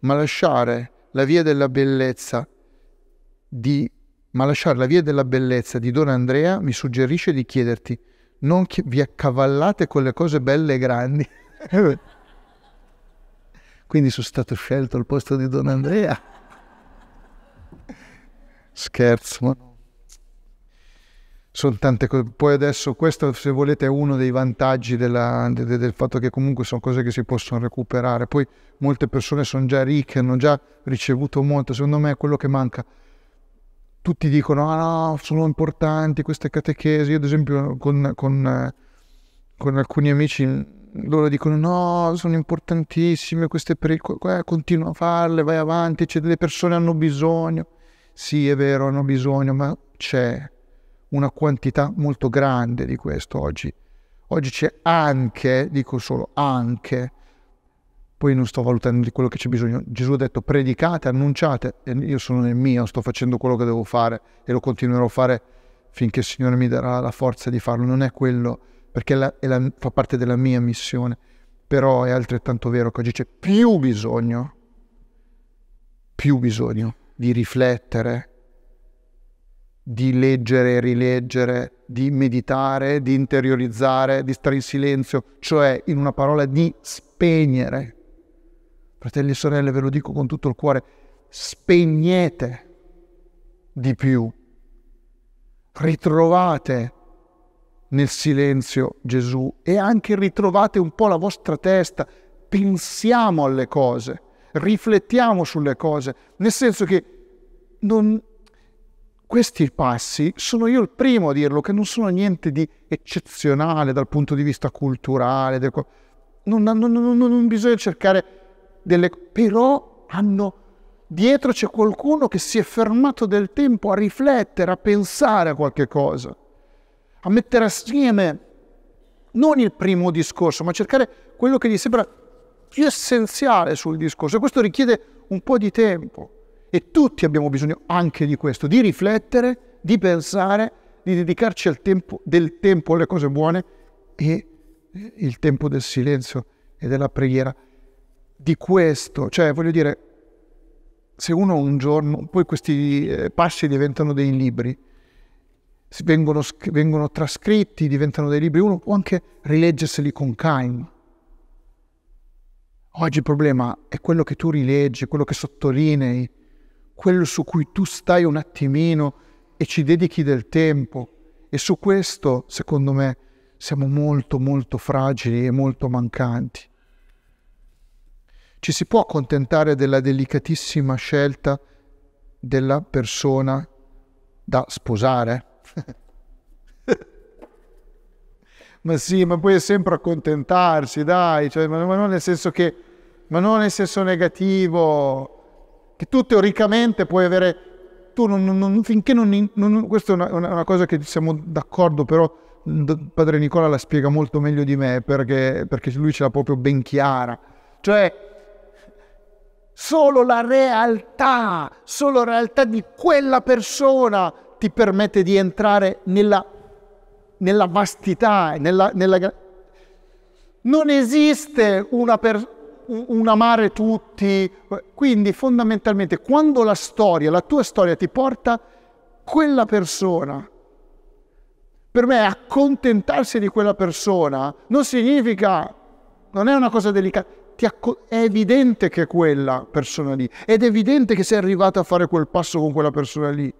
ma lasciare la via della bellezza di ma lasciare la via della bellezza di Don Andrea mi suggerisce di chiederti non che vi accavallate con le cose belle e grandi. Quindi sono stato scelto al posto di Don Andrea. Scherzo sono tante cose. Poi adesso questo, se volete, è uno dei vantaggi della, de, de, del fatto che comunque sono cose che si possono recuperare. Poi molte persone sono già ricche, hanno già ricevuto molto. Secondo me è quello che manca. Tutti dicono, ah no, sono importanti queste catechesi. Io ad esempio con, con, con alcuni amici, loro dicono, no, sono importantissime queste pericole, continua a farle, vai avanti, cioè, le persone hanno bisogno. Sì, è vero, hanno bisogno, ma c'è una quantità molto grande di questo oggi. Oggi c'è anche, dico solo anche, poi non sto valutando di quello che c'è bisogno. Gesù ha detto predicate, annunciate, e io sono nel mio, sto facendo quello che devo fare e lo continuerò a fare finché il Signore mi darà la forza di farlo. Non è quello, perché la, è la, fa parte della mia missione. Però è altrettanto vero che oggi c'è più bisogno, più bisogno di riflettere di leggere e rileggere, di meditare, di interiorizzare, di stare in silenzio, cioè in una parola di spegnere. Fratelli e sorelle, ve lo dico con tutto il cuore, spegnete di più, ritrovate nel silenzio Gesù e anche ritrovate un po' la vostra testa, pensiamo alle cose, riflettiamo sulle cose, nel senso che non, questi passi sono io il primo a dirlo, che non sono niente di eccezionale dal punto di vista culturale. Del... Non, non, non, non, bisogna cercare delle... però hanno... Dietro c'è qualcuno che si è fermato del tempo a riflettere, a pensare a qualche cosa, a mettere assieme non il primo discorso, ma cercare quello che gli sembra più essenziale sul discorso. E questo richiede un po' di tempo. E tutti abbiamo bisogno anche di questo, di riflettere, di pensare, di dedicarci al tempo, del tempo alle cose buone e il tempo del silenzio e della preghiera. Di questo, cioè voglio dire, se uno un giorno, poi questi eh, passi diventano dei libri, vengono, vengono, trascritti, diventano dei libri, uno può anche rileggerseli con calma. Oggi il problema è quello che tu rileggi, quello che sottolinei, quello su cui tu stai un attimino e ci dedichi del tempo. E su questo, secondo me, siamo molto molto fragili e molto mancanti. Ci si può accontentare della delicatissima scelta della persona da sposare? ma sì, ma puoi sempre accontentarsi, dai, cioè, ma, ma non nel senso che, ma non nel senso negativo, che tu teoricamente puoi avere, tu non, non, finché non, non, Questa è una, una, cosa che siamo d'accordo, però padre Nicola la spiega molto meglio di me perché, perché lui ce l'ha proprio ben chiara. Cioè, solo la realtà, solo la realtà di quella persona ti permette di entrare nella, nella vastità, nella, nella... Non esiste una persona un amare tutti. Quindi fondamentalmente quando la storia, la tua storia ti porta quella persona, per me accontentarsi di quella persona non significa, non è una cosa delicata, è evidente che è quella persona lì ed è evidente che sei arrivato a fare quel passo con quella persona lì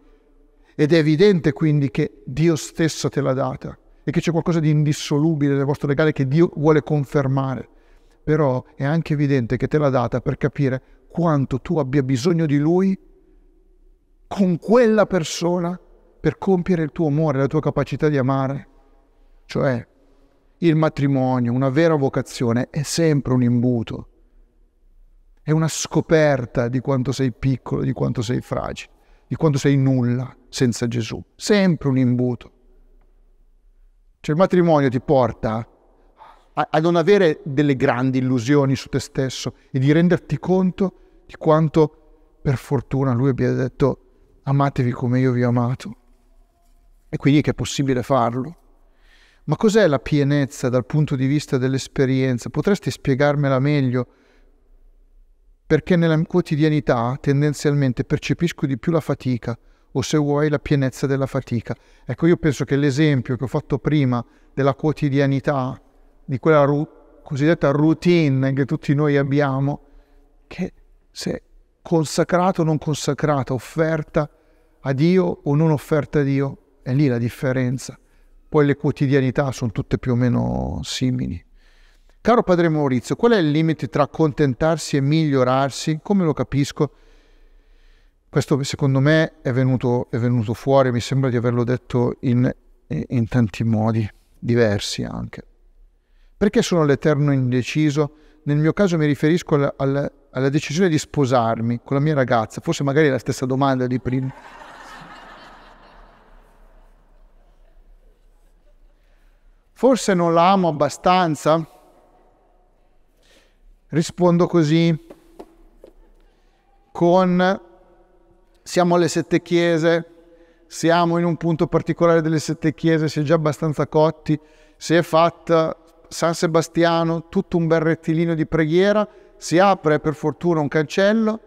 ed è evidente quindi che Dio stesso te l'ha data e che c'è qualcosa di indissolubile nel vostro legame che Dio vuole confermare però è anche evidente che te l'ha data per capire quanto tu abbia bisogno di lui con quella persona per compiere il tuo amore, la tua capacità di amare. Cioè, il matrimonio, una vera vocazione, è sempre un imbuto, è una scoperta di quanto sei piccolo, di quanto sei fragile, di quanto sei nulla senza Gesù. Sempre un imbuto. Cioè il matrimonio ti porta a, a non avere delle grandi illusioni su te stesso e di renderti conto di quanto per fortuna lui abbia detto amatevi come io vi ho amato. E quindi che è possibile farlo. Ma cos'è la pienezza dal punto di vista dell'esperienza? Potresti spiegarmela meglio? Perché nella quotidianità tendenzialmente percepisco di più la fatica o se vuoi la pienezza della fatica. Ecco, io penso che l'esempio che ho fatto prima della quotidianità di quella ru- cosiddetta routine che tutti noi abbiamo, che se consacrata o non consacrata, offerta a Dio o non offerta a Dio, è lì la differenza. Poi le quotidianità sono tutte più o meno simili. Caro padre Maurizio, qual è il limite tra accontentarsi e migliorarsi? Come lo capisco? Questo secondo me è venuto, è venuto fuori, mi sembra di averlo detto in, in tanti modi, diversi anche. Perché sono l'eterno indeciso? Nel mio caso mi riferisco alla, alla, alla decisione di sposarmi con la mia ragazza, forse magari è la stessa domanda di prima. Forse non la amo abbastanza? Rispondo così, con siamo alle sette chiese, siamo in un punto particolare delle sette chiese, si è già abbastanza cotti, si è fatta San Sebastiano, tutto un bel rettilineo di preghiera, si apre per fortuna un cancello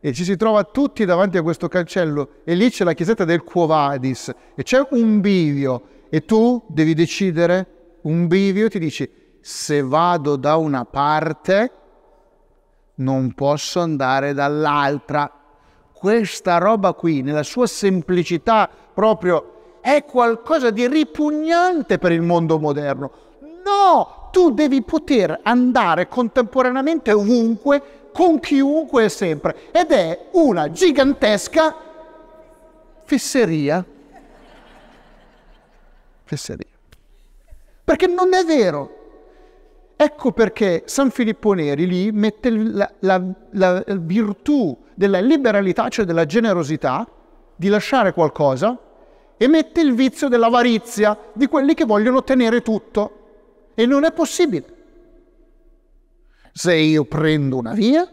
e ci si trova tutti davanti a questo cancello e lì c'è la chiesetta del Quo Vadis e c'è un bivio e tu devi decidere un bivio ti dici se vado da una parte non posso andare dall'altra questa roba qui nella sua semplicità proprio è qualcosa di ripugnante per il mondo moderno No, tu devi poter andare contemporaneamente ovunque, con chiunque e sempre. Ed è una gigantesca fesseria. Fesseria. Perché non è vero. Ecco perché San Filippo Neri lì mette la, la, la, virtù della liberalità, cioè della generosità, di lasciare qualcosa, e mette il vizio dell'avarizia, di quelli che vogliono tenere tutto. E non è possibile. Se io prendo una via,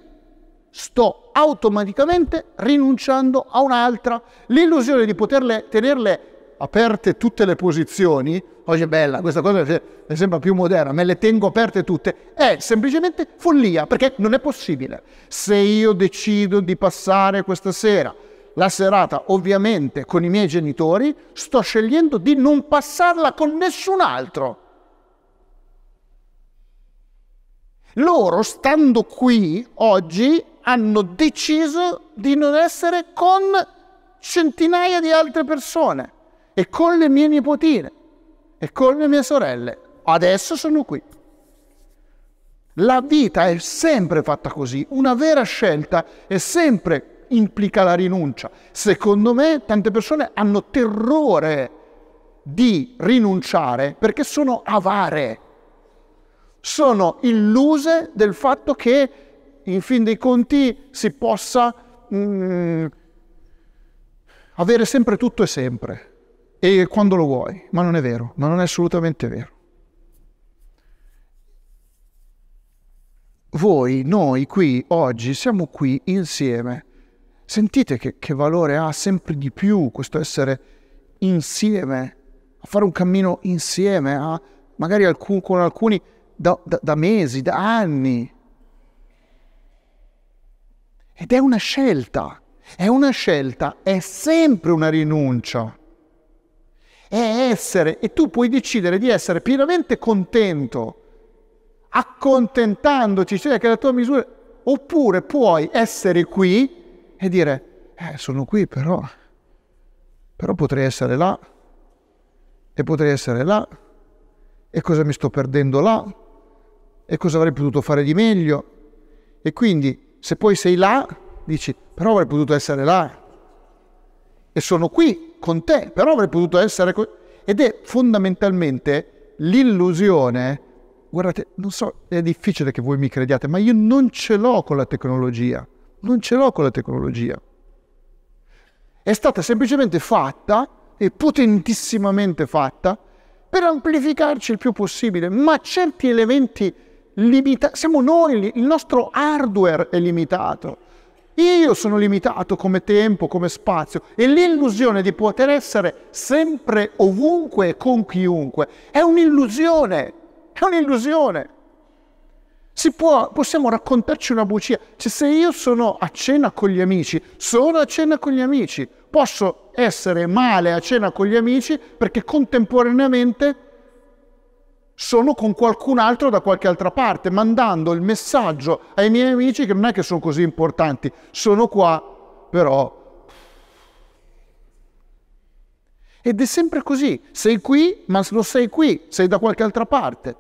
sto automaticamente rinunciando a un'altra. L'illusione di poterle tenerle aperte tutte le posizioni, oggi è bella, questa cosa mi sembra più moderna, me le tengo aperte tutte, è semplicemente follia, perché non è possibile. Se io decido di passare questa sera la serata ovviamente con i miei genitori, sto scegliendo di non passarla con nessun altro. Loro, stando qui oggi, hanno deciso di non essere con centinaia di altre persone e con le mie nipotine e con le mie sorelle. Adesso sono qui. La vita è sempre fatta così, una vera scelta è sempre implica la rinuncia. Secondo me tante persone hanno terrore di rinunciare perché sono avare sono illuse del fatto che in fin dei conti si possa mm, avere sempre tutto e sempre e quando lo vuoi, ma non è vero, ma non è assolutamente vero. Voi, noi qui oggi siamo qui insieme. Sentite che, che valore ha sempre di più questo essere insieme, a fare un cammino insieme, a magari alcun, con alcuni da, da, da mesi, da anni. Ed è una scelta, è una scelta, è sempre una rinuncia. È essere, e tu puoi decidere di essere pienamente contento, accontentandoti, cioè che la tua misura, oppure puoi essere qui e dire, eh, sono qui però, però potrei essere là, e potrei essere là, e cosa mi sto perdendo là? e cosa avrei potuto fare di meglio. E quindi se poi sei là, dici, però avrei potuto essere là. E sono qui con te, però avrei potuto essere qui. Ed è fondamentalmente l'illusione. Guardate, non so, è difficile che voi mi crediate, ma io non ce l'ho con la tecnologia. Non ce l'ho con la tecnologia. È stata semplicemente fatta, e potentissimamente fatta, per amplificarci il più possibile, ma certi elementi limita- siamo noi, il nostro hardware è limitato. Io sono limitato come tempo, come spazio e l'illusione di poter essere sempre ovunque e con chiunque è un'illusione, è un'illusione. Può, possiamo raccontarci una bugia, cioè, se io sono a cena con gli amici, sono a cena con gli amici, posso essere male a cena con gli amici perché contemporaneamente sono con qualcun altro da qualche altra parte, mandando il messaggio ai miei amici che non è che sono così importanti, sono qua, però... Ed è sempre così, sei qui, ma non sei qui, sei da qualche altra parte.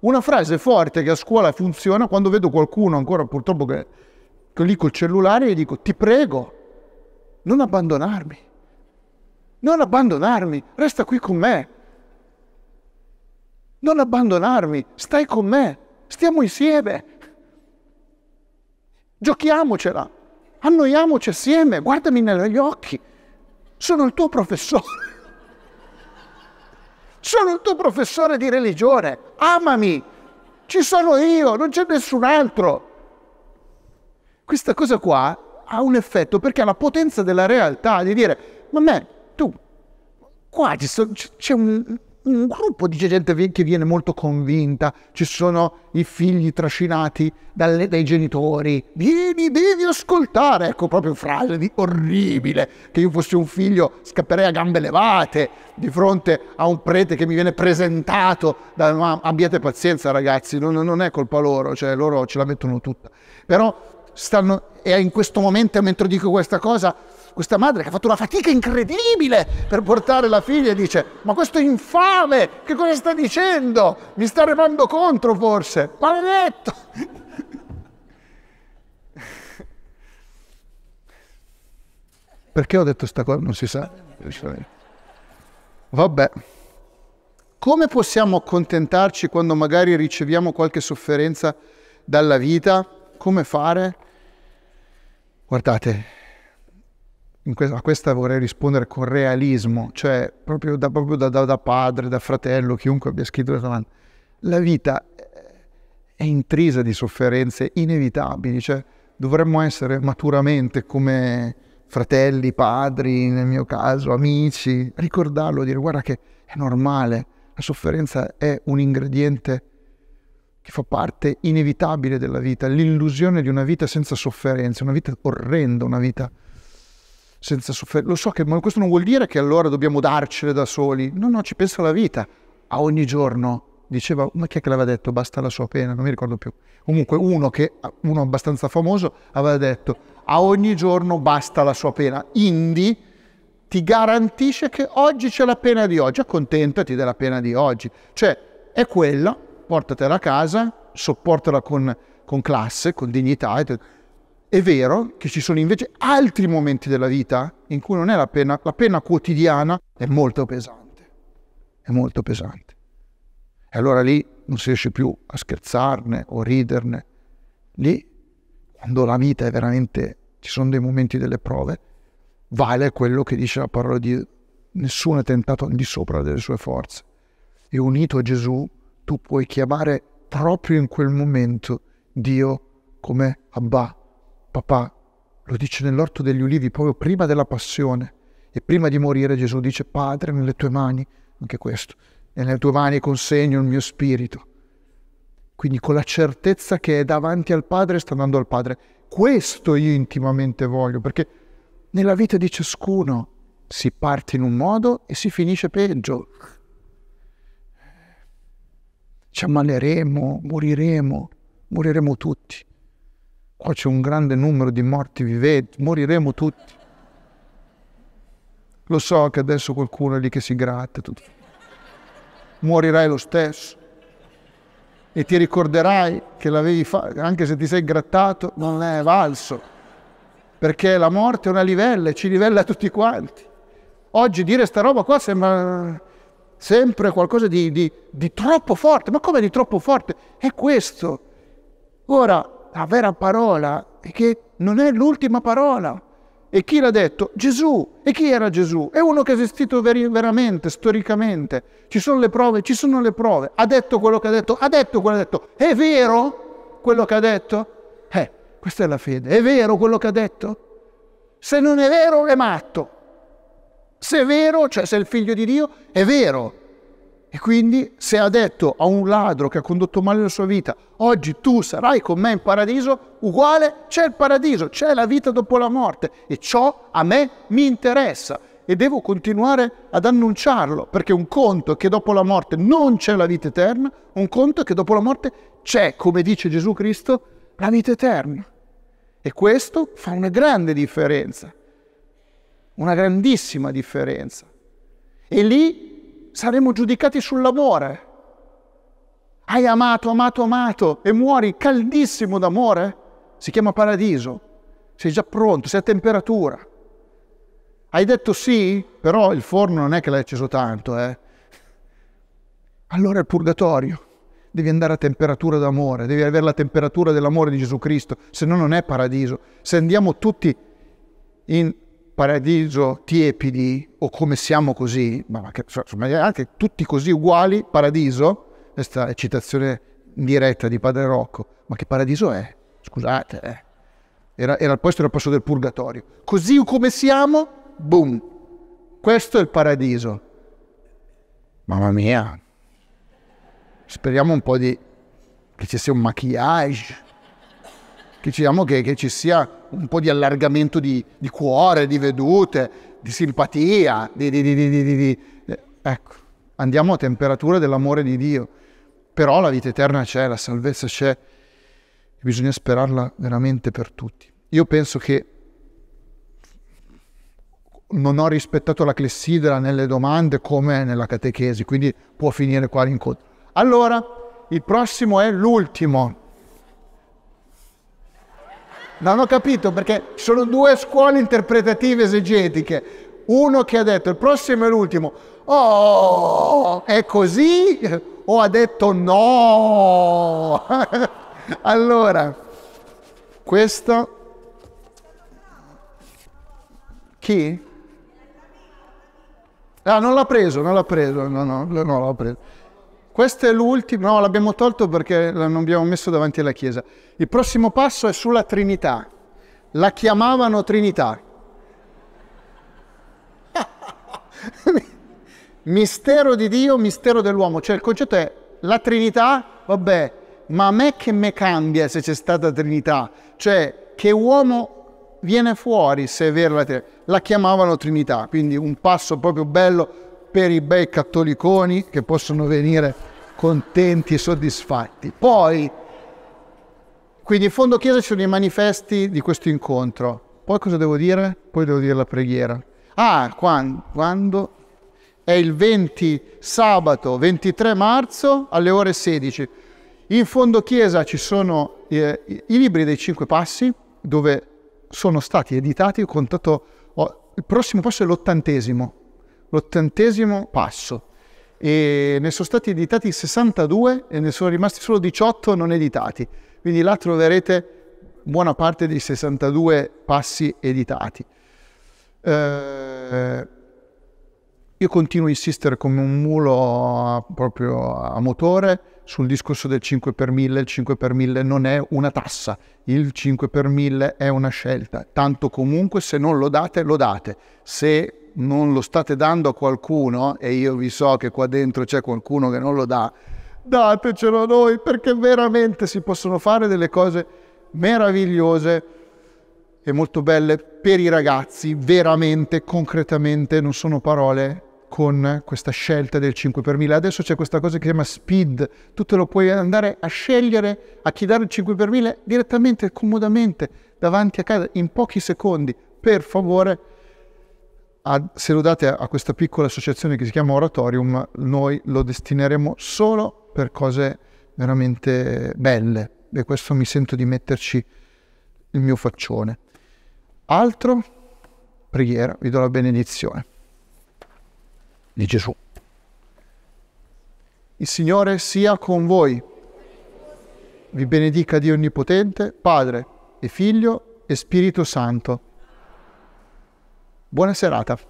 Una frase forte che a scuola funziona quando vedo qualcuno ancora purtroppo che, che lì col cellulare e dico ti prego, non abbandonarmi, non abbandonarmi, resta qui con me, non abbandonarmi, stai con me, stiamo insieme, giochiamocela, annoiamoci assieme, guardami negli occhi, sono il tuo professore. Sono il tuo professore di religione, amami, ci sono io, non c'è nessun altro. Questa cosa qua ha un effetto perché ha la potenza della realtà di dire, ma me, tu, qua c'è un, un gruppo di gente che viene molto convinta, ci sono i figli trascinati dalle, dai genitori, vieni, devi ascoltare, ecco proprio frase di orribile, che io fossi un figlio scapperei a gambe levate di fronte a un prete che mi viene presentato, da, ma abbiate pazienza ragazzi, non, non è colpa loro, cioè loro ce la mettono tutta, però stanno, e in questo momento mentre dico questa cosa, questa madre che ha fatto una fatica incredibile per portare la figlia e dice ma questo è infame, che cosa sta dicendo? Mi sta remando contro forse, maledetto! Perché ho detto sta cosa? Non si sa. Vabbè. Come possiamo accontentarci quando magari riceviamo qualche sofferenza dalla vita? Come fare? Guardate, que- a questa vorrei rispondere con realismo, cioè proprio, da, proprio da, da, da padre, da fratello, chiunque abbia scritto questa domanda. La vita è intrisa di sofferenze inevitabili, cioè dovremmo essere maturamente come fratelli, padri, nel mio caso, amici, ricordarlo, dire guarda che è normale, la sofferenza è un ingrediente che fa parte inevitabile della vita, l'illusione di una vita senza sofferenze, una vita orrenda, una vita senza sofferenza. Lo so che questo non vuol dire che allora dobbiamo darcele da soli. No, no, ci pensa la vita. A ogni giorno diceva, ma chi è che l'aveva detto? Basta la sua pena, non mi ricordo più. Comunque uno che, uno abbastanza famoso, aveva detto, a ogni giorno basta la sua pena. Indi ti garantisce che oggi c'è la pena di oggi, accontentati della pena di oggi. Cioè, è quella, portatela a casa, sopportala con, con classe, con dignità. È vero che ci sono invece altri momenti della vita in cui non è la pena, la pena quotidiana è molto pesante, è molto pesante. E allora lì non si riesce più a scherzarne o riderne. Lì, quando la vita è veramente, ci sono dei momenti delle prove, vale quello che dice la parola di Dio. Nessuno è tentato al di sopra delle sue forze. E unito a Gesù, tu puoi chiamare proprio in quel momento Dio come Abba papà, lo dice nell'orto degli ulivi proprio prima della passione e prima di morire Gesù dice Padre nelle tue mani, anche questo, e nelle tue mani consegno il mio spirito. Quindi con la certezza che è davanti al Padre sta andando al Padre. Questo io intimamente voglio, perché nella vita di ciascuno si parte in un modo e si finisce peggio. Ci ammaleremo, moriremo, moriremo tutti qua c'è un grande numero di morti viventi, moriremo tutti. Lo so che adesso qualcuno è lì che si gratta, tutto. morirai lo stesso. E ti ricorderai che l'avevi fatto, anche se ti sei grattato, non è valso, perché la morte è una livella e ci livella tutti quanti. Oggi dire sta roba qua sembra sempre qualcosa di, di, di troppo forte, ma come di troppo forte? È questo. Ora, la vera parola è che non è l'ultima parola. E chi l'ha detto? Gesù. E chi era Gesù? È uno che è esistito veri- veramente, storicamente. Ci sono le prove, ci sono le prove. Ha detto quello che ha detto, ha detto quello che ha detto. È vero quello che ha detto? Eh, questa è la fede. È vero quello che ha detto? Se non è vero, è matto. Se è vero, cioè se è il figlio di Dio, è vero. E quindi se ha detto a un ladro che ha condotto male la sua vita, oggi tu sarai con me in paradiso, uguale c'è il paradiso, c'è la vita dopo la morte e ciò a me mi interessa e devo continuare ad annunciarlo, perché un conto è che dopo la morte non c'è la vita eterna, un conto è che dopo la morte c'è, come dice Gesù Cristo, la vita eterna. E questo fa una grande differenza, una grandissima differenza. E lì saremo giudicati sull'amore. Hai amato, amato, amato e muori caldissimo d'amore? Si chiama paradiso. Sei già pronto, sei a temperatura. Hai detto sì, però il forno non è che l'hai acceso tanto, eh. Allora è il purgatorio. Devi andare a temperatura d'amore, devi avere la temperatura dell'amore di Gesù Cristo, se no non è paradiso. Se andiamo tutti in paradiso tiepidi o come siamo così, ma che, insomma, anche tutti così uguali, paradiso, questa è citazione diretta di Padre Rocco, ma che paradiso è? Scusate, eh. era, era, questo era il posto del purgatorio. Così come siamo, boom, questo è il paradiso. Mamma mia, speriamo un po' di... che ci sia un maquillage che, diciamo, che, che ci sia un po' di allargamento di, di cuore, di vedute, di simpatia, di, di, eh, Ecco, andiamo a temperatura dell'amore di Dio. Però la vita eterna c'è, la salvezza c'è, e bisogna sperarla veramente per tutti. Io penso che non ho rispettato la clessidra nelle domande come nella catechesi, quindi può finire qua l'incontro. Allora, il prossimo è l'ultimo. Non ho capito perché sono due scuole interpretative esegetiche. Uno che ha detto il prossimo è l'ultimo. Oh, è così? O ha detto no? allora, questo... Chi? Ah, non l'ha preso, non l'ha preso, no, no, non l'ha preso. Questo è l'ultimo, no, l'abbiamo tolto perché non abbiamo messo davanti alla Chiesa. Il prossimo passo è sulla Trinità. La chiamavano Trinità. mistero di Dio, mistero dell'uomo. Cioè il concetto è la Trinità, vabbè, ma a me che me cambia se c'è stata Trinità? Cioè che uomo viene fuori se è vera la Trinità? La chiamavano Trinità, quindi un passo proprio bello per i bei cattoliconi che possono venire contenti e soddisfatti. Poi, quindi in fondo chiesa ci sono i manifesti di questo incontro. Poi cosa devo dire? Poi devo dire la preghiera. Ah, quando? quando? È il 20 sabato 23 marzo alle ore 16. In fondo chiesa ci sono eh, i libri dei cinque passi dove sono stati editati, ho contato, oh, il prossimo passo è l'ottantesimo, l'ottantesimo passo. E ne sono stati editati 62 e ne sono rimasti solo 18 non editati. Quindi là troverete buona parte dei 62 passi editati. Eh, io continuo a insistere come un mulo proprio a motore sul discorso del 5 per 1000. Il 5 per 1000 non è una tassa, il 5 per 1000 è una scelta. Tanto comunque se non lo date, lo date. Se non lo state dando a qualcuno, e io vi so che qua dentro c'è qualcuno che non lo dà, datecelo a noi perché veramente si possono fare delle cose meravigliose e molto belle per i ragazzi, veramente, concretamente, non sono parole, con questa scelta del 5 per 1000. Adesso c'è questa cosa che si chiama speed, tu te lo puoi andare a scegliere a chi dare il 5 per 1000 direttamente, comodamente, davanti a casa, in pochi secondi. Per favore, a, se lo date a, a, questa piccola associazione che si chiama Oratorium, noi lo destineremo solo per cose veramente belle. E questo mi sento di metterci il mio faccione. Altro? Preghiera, vi do la benedizione. Di Gesù. Il Signore sia con voi. Vi benedica Dio Onnipotente, Padre e Figlio e Spirito Santo. Buona serata.